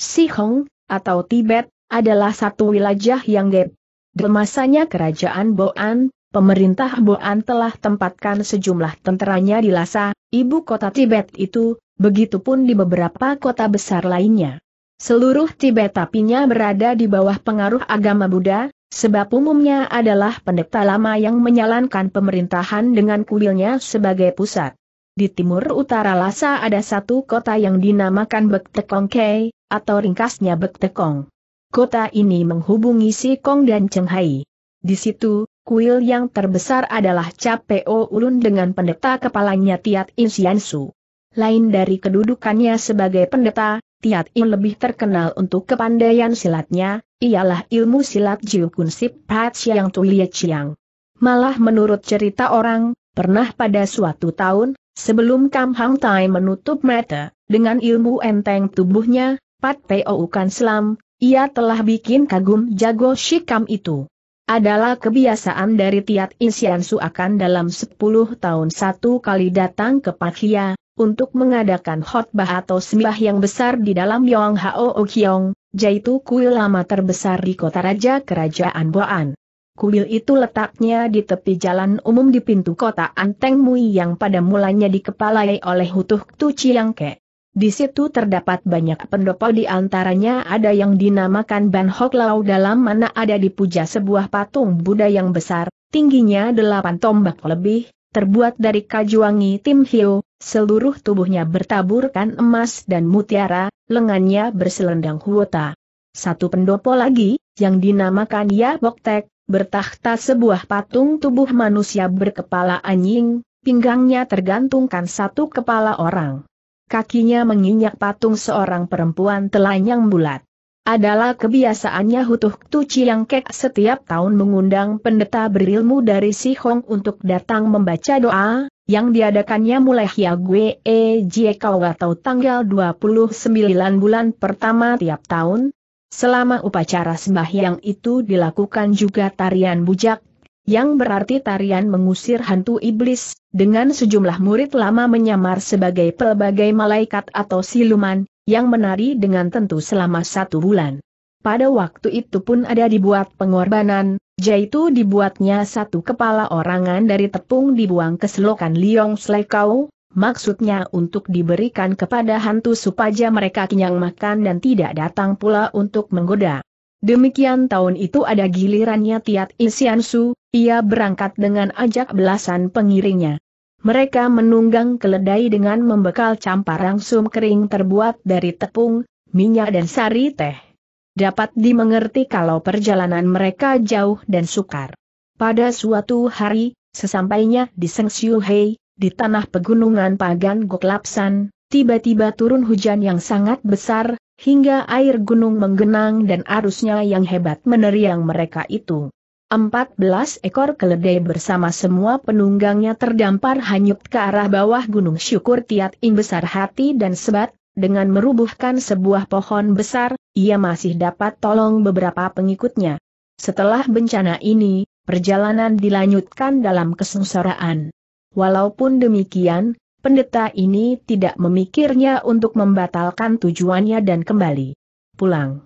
si Hong, atau Tibet, adalah satu wilayah yang gap. Demasanya kerajaan Boan, pemerintah Boan telah tempatkan sejumlah tenteranya di Lhasa, ibu kota Tibet itu, begitupun di beberapa kota besar lainnya. Seluruh Tibet tapinya berada di bawah pengaruh agama Buddha, sebab umumnya adalah pendeta lama yang menyalankan pemerintahan dengan kuilnya sebagai pusat. Di timur utara Lhasa ada satu kota yang dinamakan Bektekongkei, atau ringkasnya Bektekong. Kota ini menghubungi Sikong dan Chenghai. Di situ, Kuil yang terbesar adalah Capeo Ulun dengan pendeta kepalanya Tiat In Siansu. Lain dari kedudukannya sebagai pendeta, Tiat In lebih terkenal untuk kepandaian silatnya, ialah ilmu silat Jiu Kun Sip Siang yang Tuye Chiang. Malah menurut cerita orang, pernah pada suatu tahun, sebelum Kam Hang Tai menutup mata, dengan ilmu enteng tubuhnya, Pat Peo Ukan Selam, ia telah bikin kagum jago Shikam itu adalah kebiasaan dari Tiat Insiansu akan dalam 10 tahun satu kali datang ke Pakia, untuk mengadakan khotbah atau sembah yang besar di dalam Yong Hao Okyong, yaitu kuil lama terbesar di kota raja kerajaan Boan. Kuil itu letaknya di tepi jalan umum di pintu kota Anteng Mui yang pada mulanya dikepalai oleh Hutuh Tu di situ terdapat banyak pendopo di antaranya ada yang dinamakan Ban Hok Lau dalam mana ada dipuja sebuah patung Buddha yang besar, tingginya delapan tombak lebih, terbuat dari kajuangi wangi Tim Hio, seluruh tubuhnya bertaburkan emas dan mutiara, lengannya berselendang huota. Satu pendopo lagi, yang dinamakan Ya Bok Tek, bertakhta sebuah patung tubuh manusia berkepala anjing, pinggangnya tergantungkan satu kepala orang kakinya menginjak patung seorang perempuan telanjang bulat. Adalah kebiasaannya Hutuh Tu Chiang Kek setiap tahun mengundang pendeta berilmu dari Si Hong untuk datang membaca doa, yang diadakannya mulai Hyague E Kau atau tanggal 29 bulan pertama tiap tahun. Selama upacara sembahyang itu dilakukan juga tarian bujak yang berarti tarian mengusir hantu iblis, dengan sejumlah murid lama menyamar sebagai pelbagai malaikat atau siluman, yang menari dengan tentu selama satu bulan. Pada waktu itu pun ada dibuat pengorbanan, yaitu dibuatnya satu kepala orangan dari tepung dibuang ke selokan Liong Slekau, maksudnya untuk diberikan kepada hantu supaya mereka kenyang makan dan tidak datang pula untuk menggoda. Demikian tahun itu ada gilirannya Tiat Isiansu, ia berangkat dengan ajak belasan pengiringnya. Mereka menunggang keledai dengan membekal campar sum kering terbuat dari tepung, minyak dan sari teh. Dapat dimengerti kalau perjalanan mereka jauh dan sukar. Pada suatu hari, sesampainya di Sengsiuhei, di tanah pegunungan Pagan Goklapsan, tiba-tiba turun hujan yang sangat besar, hingga air gunung menggenang dan arusnya yang hebat meneriang mereka itu. 14 ekor keledai bersama semua penunggangnya terdampar hanyut ke arah bawah gunung syukur Tiat Ing besar hati dan sebat, dengan merubuhkan sebuah pohon besar, ia masih dapat tolong beberapa pengikutnya. Setelah bencana ini, perjalanan dilanjutkan dalam kesengsaraan. Walaupun demikian, pendeta ini tidak memikirnya untuk membatalkan tujuannya dan kembali pulang.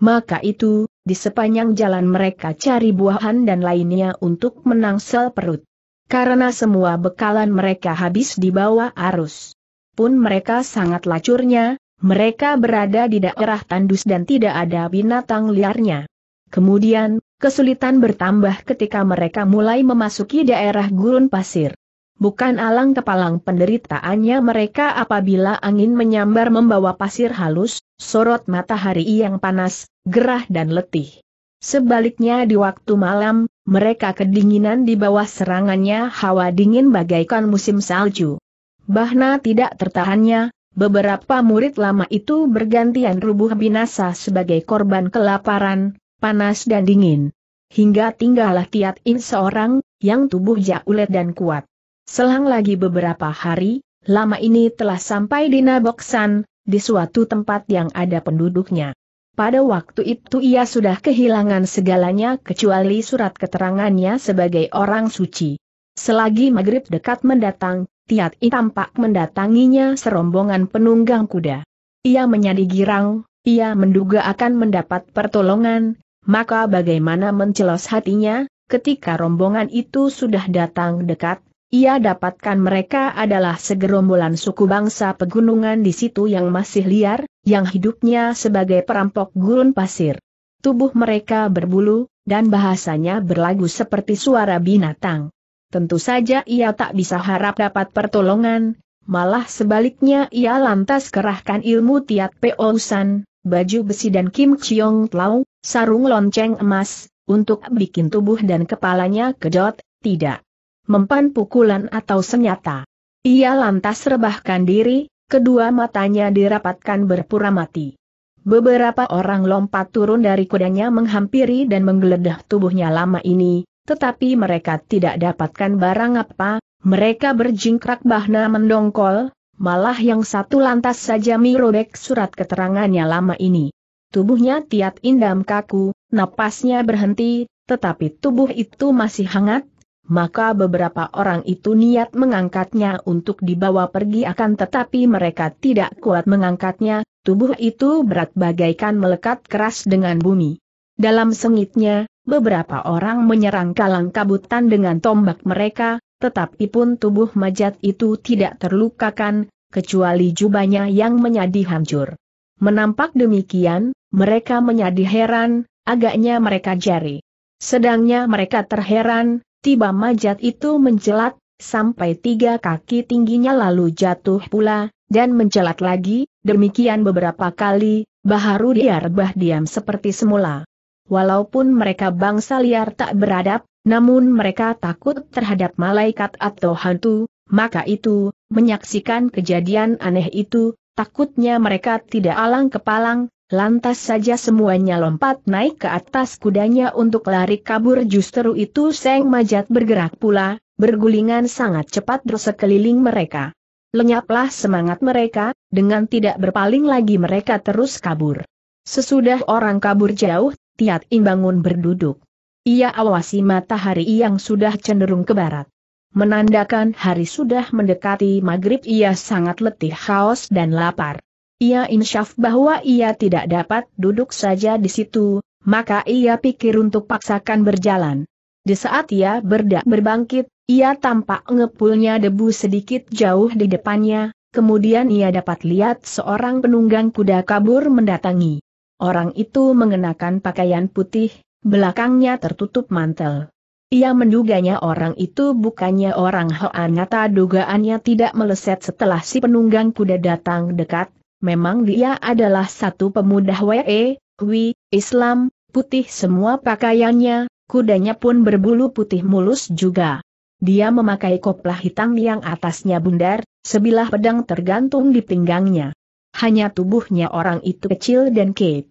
Maka itu, di sepanjang jalan mereka cari buahan dan lainnya untuk menangsel perut. Karena semua bekalan mereka habis di bawah arus. Pun mereka sangat lacurnya, mereka berada di daerah tandus dan tidak ada binatang liarnya. Kemudian, kesulitan bertambah ketika mereka mulai memasuki daerah gurun pasir. Bukan alang kepalang penderitaannya mereka apabila angin menyambar membawa pasir halus, sorot matahari yang panas, gerah dan letih. Sebaliknya di waktu malam, mereka kedinginan di bawah serangannya hawa dingin bagaikan musim salju. Bahna tidak tertahannya, beberapa murid lama itu bergantian rubuh binasa sebagai korban kelaparan, panas dan dingin. Hingga tinggallah Tiat In seorang, yang tubuh jaulet dan kuat. Selang lagi beberapa hari, lama ini telah sampai di Naboksan, di suatu tempat yang ada penduduknya. Pada waktu itu ia sudah kehilangan segalanya kecuali surat keterangannya sebagai orang suci. Selagi maghrib dekat mendatang, Tiat I tampak mendatanginya serombongan penunggang kuda. Ia menjadi girang, ia menduga akan mendapat pertolongan, maka bagaimana mencelos hatinya, ketika rombongan itu sudah datang dekat, ia dapatkan mereka adalah segerombolan suku bangsa pegunungan di situ yang masih liar, yang hidupnya sebagai perampok gurun pasir. Tubuh mereka berbulu, dan bahasanya berlagu seperti suara binatang. Tentu saja ia tak bisa harap dapat pertolongan, malah sebaliknya ia lantas kerahkan ilmu Tiat Pousan, baju besi dan Kim Chiong Tlau, sarung lonceng emas, untuk bikin tubuh dan kepalanya kejot, tidak mempan pukulan atau senyata. Ia lantas rebahkan diri, kedua matanya dirapatkan berpura mati. Beberapa orang lompat turun dari kudanya menghampiri dan menggeledah tubuhnya lama ini, tetapi mereka tidak dapatkan barang apa, mereka berjingkrak bahna mendongkol, malah yang satu lantas saja mirobek surat keterangannya lama ini. Tubuhnya tiat indam kaku, napasnya berhenti, tetapi tubuh itu masih hangat, maka beberapa orang itu niat mengangkatnya untuk dibawa pergi akan tetapi mereka tidak kuat mengangkatnya, tubuh itu berat bagaikan melekat keras dengan bumi. Dalam sengitnya, beberapa orang menyerang kalang kabutan dengan tombak mereka, tetapi pun tubuh majat itu tidak terlukakan, kecuali jubahnya yang menyadi hancur. Menampak demikian, mereka menyadi heran, agaknya mereka jari. Sedangnya mereka terheran, Tiba majat itu mencelat, sampai tiga kaki tingginya lalu jatuh pula, dan mencelat lagi, demikian beberapa kali, Baharu dia rebah diam seperti semula. Walaupun mereka bangsa liar tak beradab, namun mereka takut terhadap malaikat atau hantu, maka itu, menyaksikan kejadian aneh itu, takutnya mereka tidak alang kepalang, Lantas saja semuanya lompat naik ke atas kudanya untuk lari kabur justru itu Seng Majat bergerak pula, bergulingan sangat cepat sekeliling mereka. Lenyaplah semangat mereka, dengan tidak berpaling lagi mereka terus kabur. Sesudah orang kabur jauh, Tiat imbangun berduduk. Ia awasi matahari yang sudah cenderung ke barat. Menandakan hari sudah mendekati maghrib ia sangat letih haus dan lapar. Ia insyaf bahwa ia tidak dapat duduk saja di situ, maka ia pikir untuk paksakan berjalan. Di saat ia berdak berbangkit, ia tampak ngepulnya debu sedikit jauh di depannya, kemudian ia dapat lihat seorang penunggang kuda kabur mendatangi. Orang itu mengenakan pakaian putih, belakangnya tertutup mantel. Ia menduganya orang itu bukannya orang Hoan Ngata dugaannya tidak meleset setelah si penunggang kuda datang dekat, memang dia adalah satu pemuda WE, Wi, eh, Islam, putih semua pakaiannya, kudanya pun berbulu putih mulus juga. Dia memakai koplah hitam yang atasnya bundar, sebilah pedang tergantung di pinggangnya. Hanya tubuhnya orang itu kecil dan kecil.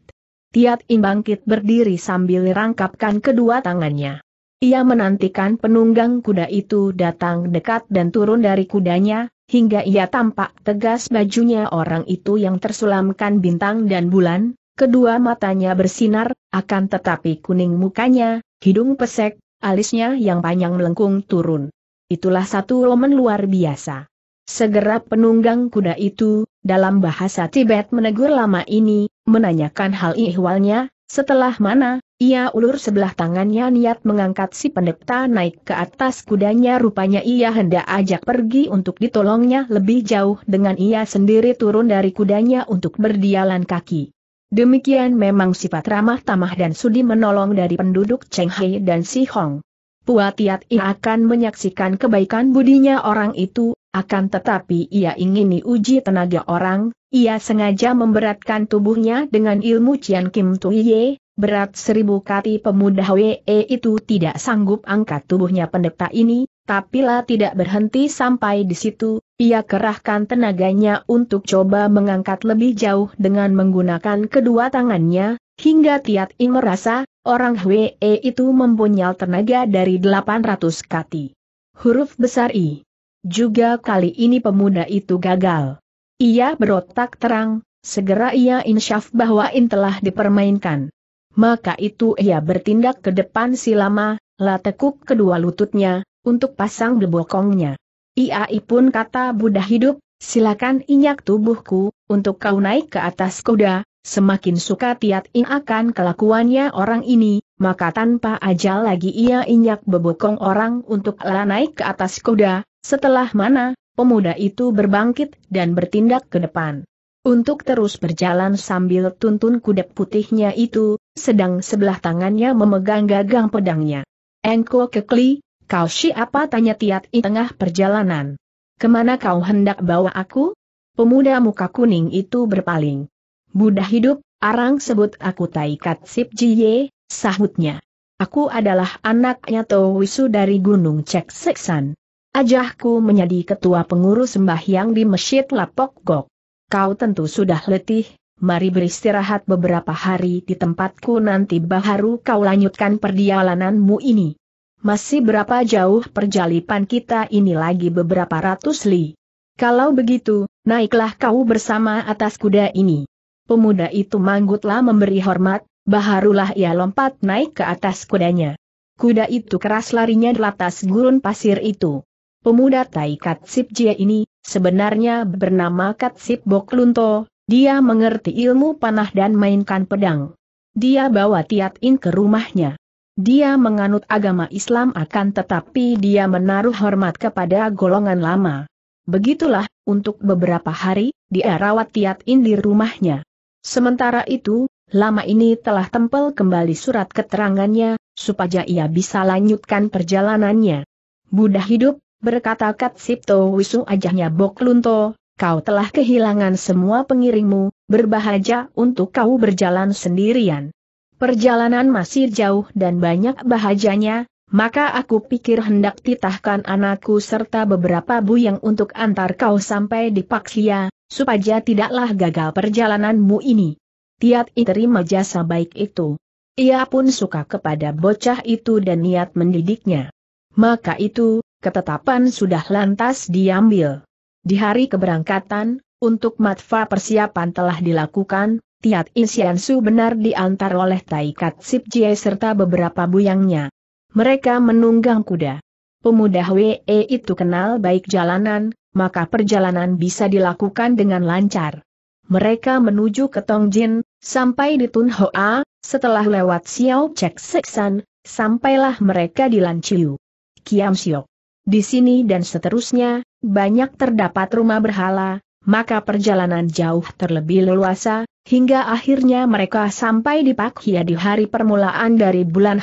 Tiat imbangkit berdiri sambil rangkapkan kedua tangannya. Ia menantikan penunggang kuda itu datang dekat dan turun dari kudanya, hingga ia tampak tegas bajunya orang itu yang tersulamkan bintang dan bulan, kedua matanya bersinar, akan tetapi kuning mukanya, hidung pesek, alisnya yang panjang melengkung turun. Itulah satu lomen luar biasa. Segera penunggang kuda itu, dalam bahasa Tibet menegur lama ini, menanyakan hal ihwalnya, setelah mana, ia ulur sebelah tangannya niat mengangkat si pendeta naik ke atas kudanya rupanya ia hendak ajak pergi untuk ditolongnya lebih jauh dengan ia sendiri turun dari kudanya untuk berdialan kaki. Demikian memang sifat ramah tamah dan sudi menolong dari penduduk Cheng Hei dan Si Hong. Puatiat ia akan menyaksikan kebaikan budinya orang itu, akan tetapi ia ingin diuji tenaga orang, ia sengaja memberatkan tubuhnya dengan ilmu Cian Kim Ye, berat seribu kati pemuda Wee itu tidak sanggup angkat tubuhnya pendeta ini, tapi lah tidak berhenti sampai di situ, ia kerahkan tenaganya untuk coba mengangkat lebih jauh dengan menggunakan kedua tangannya, hingga Tiat Ing merasa, orang Wee itu mempunyai tenaga dari 800 kati. Huruf besar I. Juga kali ini pemuda itu gagal. Ia berotak terang, segera ia insyaf bahwa in telah dipermainkan. Maka itu ia bertindak ke depan si lama, la tekuk kedua lututnya, untuk pasang debokongnya. Ia pun kata Buddha hidup, silakan injak tubuhku, untuk kau naik ke atas kuda, semakin suka tiat in akan kelakuannya orang ini, maka tanpa ajal lagi ia inyak bebokong orang untuk la naik ke atas kuda, setelah mana, pemuda itu berbangkit dan bertindak ke depan. Untuk terus berjalan sambil tuntun kuda putihnya itu, sedang sebelah tangannya memegang gagang pedangnya. Engko kekli, kau siapa tanya Tiat di tengah perjalanan. Kemana kau hendak bawa aku? Pemuda muka kuning itu berpaling. Budah hidup, arang sebut aku Taikat Sip Jiye, sahutnya. Aku adalah anaknya Towisu dari Gunung Cek Seksan. Ajahku menjadi ketua pengurus sembahyang di Mesjid Lapok Gok. Kau tentu sudah letih, mari beristirahat beberapa hari di tempatku nanti baharu kau lanjutkan perjalananmu ini. Masih berapa jauh perjalipan kita ini lagi beberapa ratus li. Kalau begitu, naiklah kau bersama atas kuda ini. Pemuda itu manggutlah memberi hormat, baharulah ia lompat naik ke atas kudanya. Kuda itu keras larinya di atas gurun pasir itu. Pemuda Tai Katsip Jie ini, sebenarnya bernama Katsip Boklunto, dia mengerti ilmu panah dan mainkan pedang. Dia bawa Tiat In ke rumahnya. Dia menganut agama Islam akan tetapi dia menaruh hormat kepada golongan lama. Begitulah, untuk beberapa hari, dia rawat Tiat In di rumahnya. Sementara itu, lama ini telah tempel kembali surat keterangannya, supaya ia bisa lanjutkan perjalanannya. Budah hidup, berkata Kat Sipto Wisu ajahnya Bok Lunto, kau telah kehilangan semua pengiringmu, berbahagia untuk kau berjalan sendirian. Perjalanan masih jauh dan banyak bahajanya, maka aku pikir hendak titahkan anakku serta beberapa bu yang untuk antar kau sampai di Paksia, supaya tidaklah gagal perjalananmu ini. Tiat I terima jasa baik itu. Ia pun suka kepada bocah itu dan niat mendidiknya. Maka itu, ketetapan sudah lantas diambil. Di hari keberangkatan, untuk matfa persiapan telah dilakukan, Tiat Isiansu benar diantar oleh Taikat Jie serta beberapa buyangnya. Mereka menunggang kuda. Pemuda WE e itu kenal baik jalanan, maka perjalanan bisa dilakukan dengan lancar. Mereka menuju ke Tongjin, sampai di Tun Hoa, setelah lewat Xiao Cek Seksan, sampailah mereka di Lanciu. Kiam Siok. Di sini dan seterusnya, banyak terdapat rumah berhala, maka perjalanan jauh terlebih leluasa, hingga akhirnya mereka sampai di Pak Hia di hari permulaan dari bulan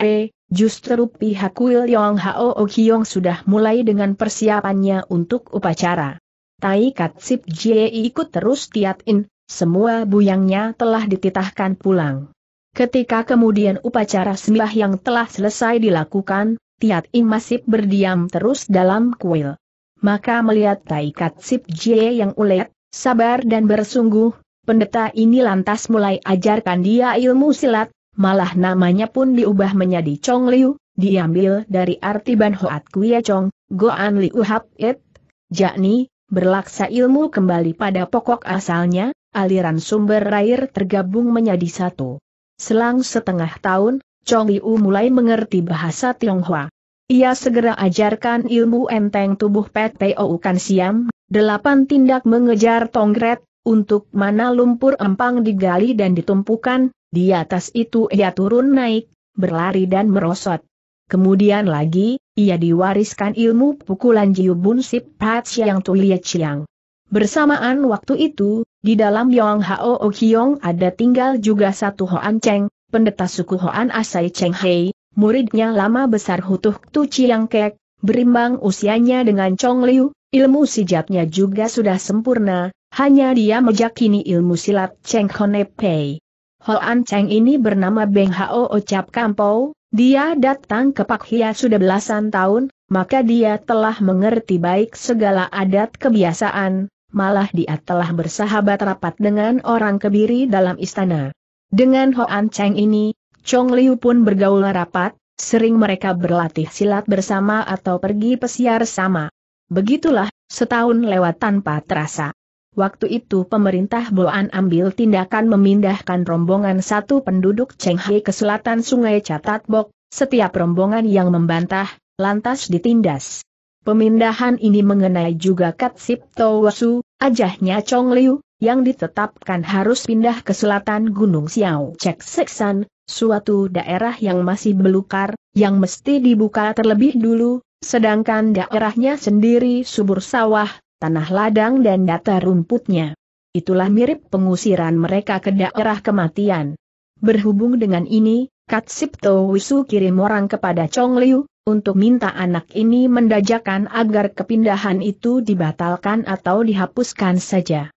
e, justru pihak kuil Yong Hao Okyong sudah mulai dengan persiapannya untuk upacara. Tai sip Jie ikut terus Tiat In, semua buyangnya telah dititahkan pulang. Ketika kemudian upacara sembah yang telah selesai dilakukan, Tiat Im masih berdiam terus dalam kuil. Maka melihat Tai Sip Jie yang ulet, sabar dan bersungguh, pendeta ini lantas mulai ajarkan dia ilmu silat, malah namanya pun diubah menjadi Chong Liu, diambil dari arti Ban Hoat Kuya Chong, Goan Liu Hap It, yakni, berlaksa ilmu kembali pada pokok asalnya, aliran sumber air tergabung menjadi satu. Selang setengah tahun, Chong Liu mulai mengerti bahasa Tionghoa. Ia segera ajarkan ilmu enteng tubuh Pet Pou Kan Siam, delapan tindak mengejar tongret, untuk mana lumpur empang digali dan ditumpukan, di atas itu ia turun naik, berlari dan merosot. Kemudian lagi, ia diwariskan ilmu pukulan Jiu Bun Sip Pat Siang Tulia Chiang. Bersamaan waktu itu, di dalam Yong Hao Kiong ada tinggal juga satu Hoan Cheng, pendeta suku Hoan Asai Cheng Hei, muridnya lama besar Hutuh Tu Chiang Kek, berimbang usianya dengan Chong Liu, ilmu sijatnya juga sudah sempurna, hanya dia meyakini ilmu silat Cheng Hone Pei. Hoan Cheng ini bernama Beng Hao Ocap Kampau, dia datang ke Pak Hia sudah belasan tahun, maka dia telah mengerti baik segala adat kebiasaan, malah dia telah bersahabat rapat dengan orang kebiri dalam istana. Dengan Hoan Cheng ini, Chong Liu pun bergaul rapat, sering mereka berlatih silat bersama atau pergi pesiar sama. Begitulah, setahun lewat tanpa terasa. Waktu itu pemerintah Boan ambil tindakan memindahkan rombongan satu penduduk Chenghai ke selatan sungai Catatbok, setiap rombongan yang membantah, lantas ditindas. Pemindahan ini mengenai juga Katsip Tawasu, ajahnya Chong Liu, yang ditetapkan harus pindah ke selatan Gunung Xiao Cek Seksan, suatu daerah yang masih belukar, yang mesti dibuka terlebih dulu, sedangkan daerahnya sendiri subur sawah, tanah ladang dan data rumputnya. Itulah mirip pengusiran mereka ke daerah kematian. Berhubung dengan ini, Kat Sipto Wisu kirim orang kepada Chong Liu, untuk minta anak ini mendajakan agar kepindahan itu dibatalkan atau dihapuskan saja.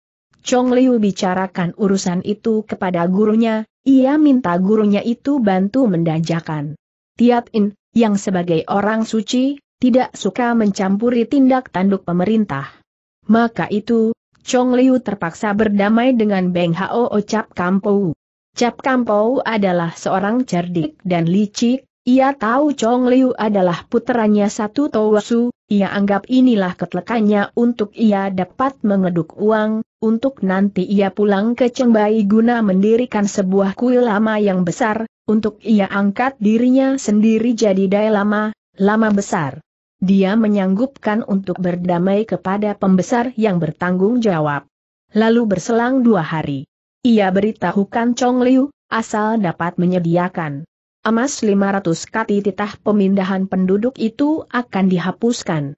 Chong Liu bicarakan urusan itu kepada gurunya, ia minta gurunya itu bantu mendajakan. Tiat In, yang sebagai orang suci, tidak suka mencampuri tindak tanduk pemerintah. Maka itu, Chong Liu terpaksa berdamai dengan Beng Hao Cap Kampou. Cap Kampou adalah seorang cerdik dan licik, ia tahu Chong Liu adalah puteranya satu Towasu, ia anggap inilah ketlekannya untuk ia dapat mengeduk uang, untuk nanti ia pulang ke Cengbai guna mendirikan sebuah kuil lama yang besar, untuk ia angkat dirinya sendiri jadi dai lama, lama besar. Dia menyanggupkan untuk berdamai kepada pembesar yang bertanggung jawab. Lalu berselang dua hari. Ia beritahukan Chong Liu, asal dapat menyediakan emas 500 kati titah pemindahan penduduk itu akan dihapuskan.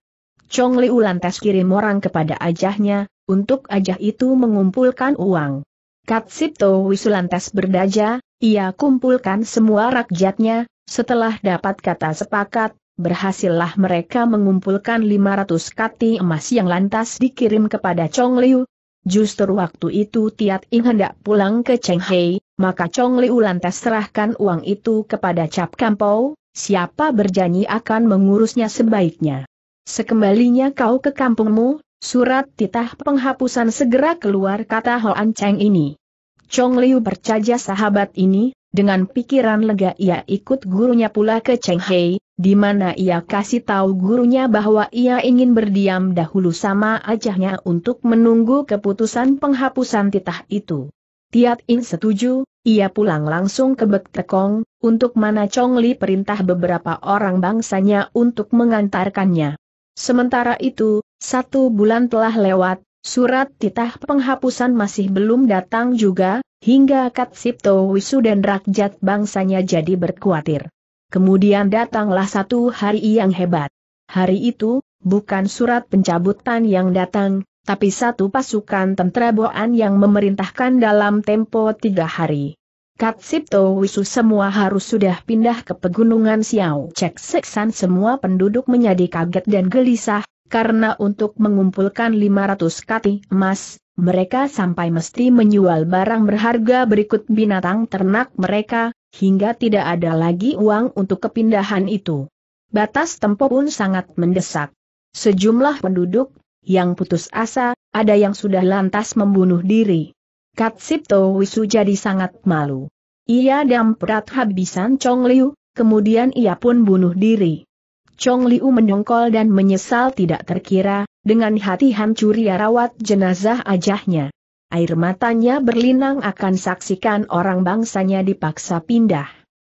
Chong Liu lantas kirim orang kepada ajahnya, untuk ajah itu mengumpulkan uang. Katsipto Wisulantas berdaja, ia kumpulkan semua rakyatnya, setelah dapat kata sepakat, berhasillah mereka mengumpulkan 500 kati emas yang lantas dikirim kepada Chong Liu. Justru waktu itu Tiat Ing hendak pulang ke Cheng Hei, maka Chong Liu lantas serahkan uang itu kepada Cap Kampau, siapa berjanji akan mengurusnya sebaiknya. Sekembalinya kau ke kampungmu, Surat titah penghapusan segera keluar kata Hoan Cheng ini. Chong Liu percaya sahabat ini, dengan pikiran lega ia ikut gurunya pula ke Cheng Hei, di mana ia kasih tahu gurunya bahwa ia ingin berdiam dahulu sama ajahnya untuk menunggu keputusan penghapusan titah itu. Tiat In setuju, ia pulang langsung ke Bek Tekong, untuk mana Chong Li perintah beberapa orang bangsanya untuk mengantarkannya. Sementara itu, satu bulan telah lewat, surat titah penghapusan masih belum datang juga, hingga Kat Sipto Wisu dan rakyat bangsanya jadi berkuatir. Kemudian datanglah satu hari yang hebat. Hari itu, bukan surat pencabutan yang datang, tapi satu pasukan tentara Boan yang memerintahkan dalam tempo tiga hari. Kat Sipto Wisu semua harus sudah pindah ke pegunungan Xiao Cek Seksan semua penduduk menjadi kaget dan gelisah, karena untuk mengumpulkan 500 kati emas, mereka sampai mesti menjual barang berharga berikut binatang ternak mereka, hingga tidak ada lagi uang untuk kepindahan itu. Batas tempo pun sangat mendesak. Sejumlah penduduk, yang putus asa, ada yang sudah lantas membunuh diri. Katsipto Wisu jadi sangat malu. Ia damprat habisan Chong Liu, kemudian ia pun bunuh diri. Chong Liu mendongkol dan menyesal tidak terkira, dengan hati hancur ia rawat jenazah ajahnya. Air matanya berlinang akan saksikan orang bangsanya dipaksa pindah.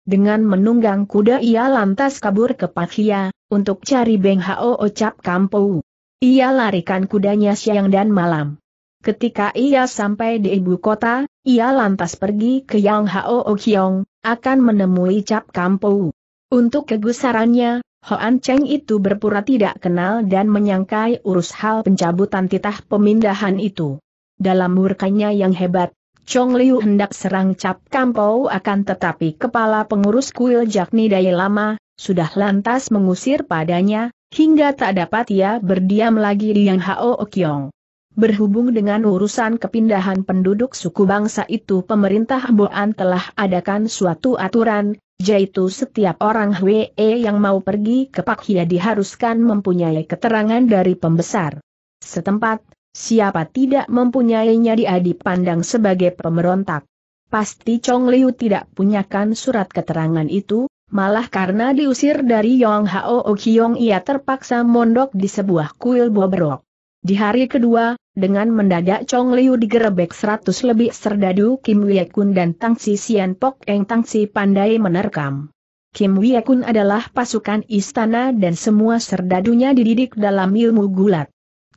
Dengan menunggang kuda ia lantas kabur ke Pakhia, untuk cari Beng Hao Ocap Kampou. Ia larikan kudanya siang dan malam. Ketika ia sampai di ibu kota, ia lantas pergi ke Yang Hao Okyong, akan menemui Cap Kampou. Untuk kegusarannya, Hoan Cheng itu berpura tidak kenal dan menyangkai urus hal pencabutan titah pemindahan itu. Dalam murkanya yang hebat, Chong Liu hendak serang Cap Kampau akan tetapi kepala pengurus kuil Jakni Dai Lama, sudah lantas mengusir padanya, hingga tak dapat ia berdiam lagi di Yang Hao Okyong. Berhubung dengan urusan kepindahan penduduk suku bangsa itu pemerintah Boan telah adakan suatu aturan, yaitu setiap orang WE yang mau pergi ke Pak Hia diharuskan mempunyai keterangan dari pembesar setempat, siapa tidak mempunyainya dia dipandang sebagai pemberontak. Pasti Chong Liu tidak punyakan surat keterangan itu, malah karena diusir dari Yong Hao Kiong ia terpaksa mondok di sebuah kuil bobrok. Di hari kedua, dengan mendadak Chong Liu digerebek seratus lebih serdadu Kim Wye Kun dan Tang Si Sian Pok Eng Tang Si pandai menerkam. Kim Wye Kun adalah pasukan istana dan semua serdadunya dididik dalam ilmu gulat.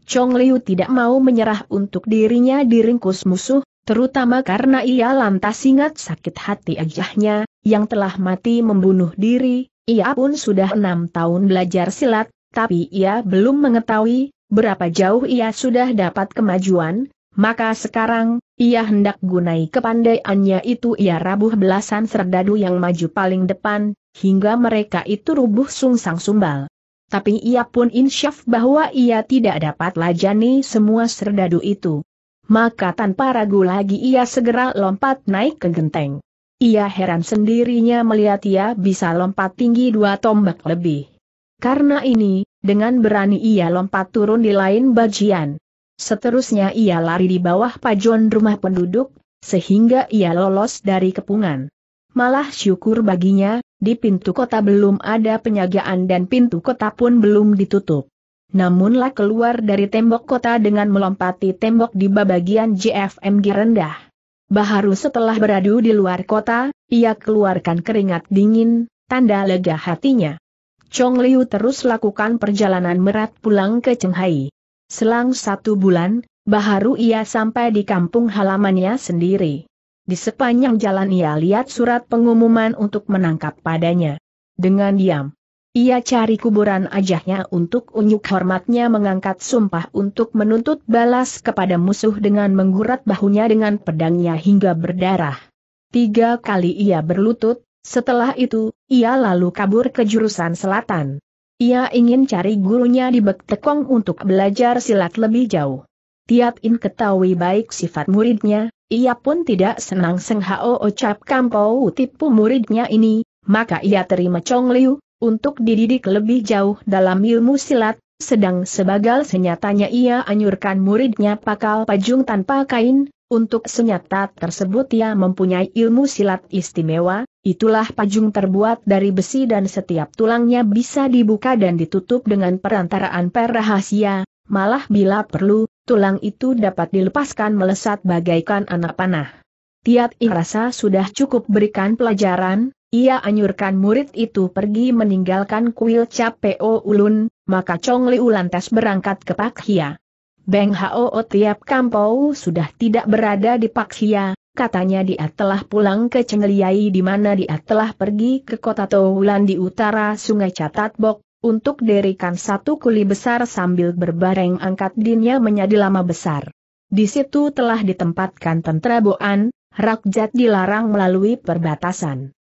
Chong Liu tidak mau menyerah untuk dirinya diringkus musuh, terutama karena ia lantas ingat sakit hati ajahnya yang telah mati membunuh diri, ia pun sudah enam tahun belajar silat, tapi ia belum mengetahui berapa jauh ia sudah dapat kemajuan, maka sekarang, ia hendak gunai kepandaiannya itu ia rabuh belasan serdadu yang maju paling depan, hingga mereka itu rubuh sungsang sumbal. Tapi ia pun insyaf bahwa ia tidak dapat lajani semua serdadu itu. Maka tanpa ragu lagi ia segera lompat naik ke genteng. Ia heran sendirinya melihat ia bisa lompat tinggi dua tombak lebih. Karena ini, dengan berani ia lompat turun di lain bagian. Seterusnya ia lari di bawah pajon rumah penduduk, sehingga ia lolos dari kepungan. Malah syukur baginya, di pintu kota belum ada penyagaan dan pintu kota pun belum ditutup. Namunlah keluar dari tembok kota dengan melompati tembok di bagian JFMG rendah. Baharu setelah beradu di luar kota, ia keluarkan keringat dingin, tanda lega hatinya. Chong Liu terus lakukan perjalanan merat pulang ke Chenghai. Selang satu bulan, baharu ia sampai di kampung halamannya sendiri. Di sepanjang jalan ia lihat surat pengumuman untuk menangkap padanya. Dengan diam, ia cari kuburan ajahnya untuk unyuk hormatnya mengangkat sumpah untuk menuntut balas kepada musuh dengan menggurat bahunya dengan pedangnya hingga berdarah. Tiga kali ia berlutut, setelah itu, ia lalu kabur ke jurusan selatan. Ia ingin cari gurunya di Bektekong untuk belajar silat lebih jauh. Tiap In ketahui baik sifat muridnya, ia pun tidak senang Seng Hao Ocap Kampau tipu muridnya ini, maka ia terima Chong Liu, untuk dididik lebih jauh dalam ilmu silat, sedang sebagal senyatanya ia anjurkan muridnya pakal pajung tanpa kain, untuk senyata tersebut ia mempunyai ilmu silat istimewa, itulah pajung terbuat dari besi dan setiap tulangnya bisa dibuka dan ditutup dengan perantaraan rahasia. malah bila perlu, tulang itu dapat dilepaskan melesat bagaikan anak panah. Tiat I rasa sudah cukup berikan pelajaran, ia anjurkan murid itu pergi meninggalkan kuil Capeo Ulun, maka Chong Liu lantas berangkat ke Pak Hia. Beng Hao tiap kampau sudah tidak berada di Paksia, katanya dia telah pulang ke Chengliai di mana dia telah pergi ke kota Toulan di utara sungai Catatbok, untuk dirikan satu kuli besar sambil berbareng angkat dinnya menjadi lama besar. Di situ telah ditempatkan tentera Boan, Rakjat dilarang melalui perbatasan.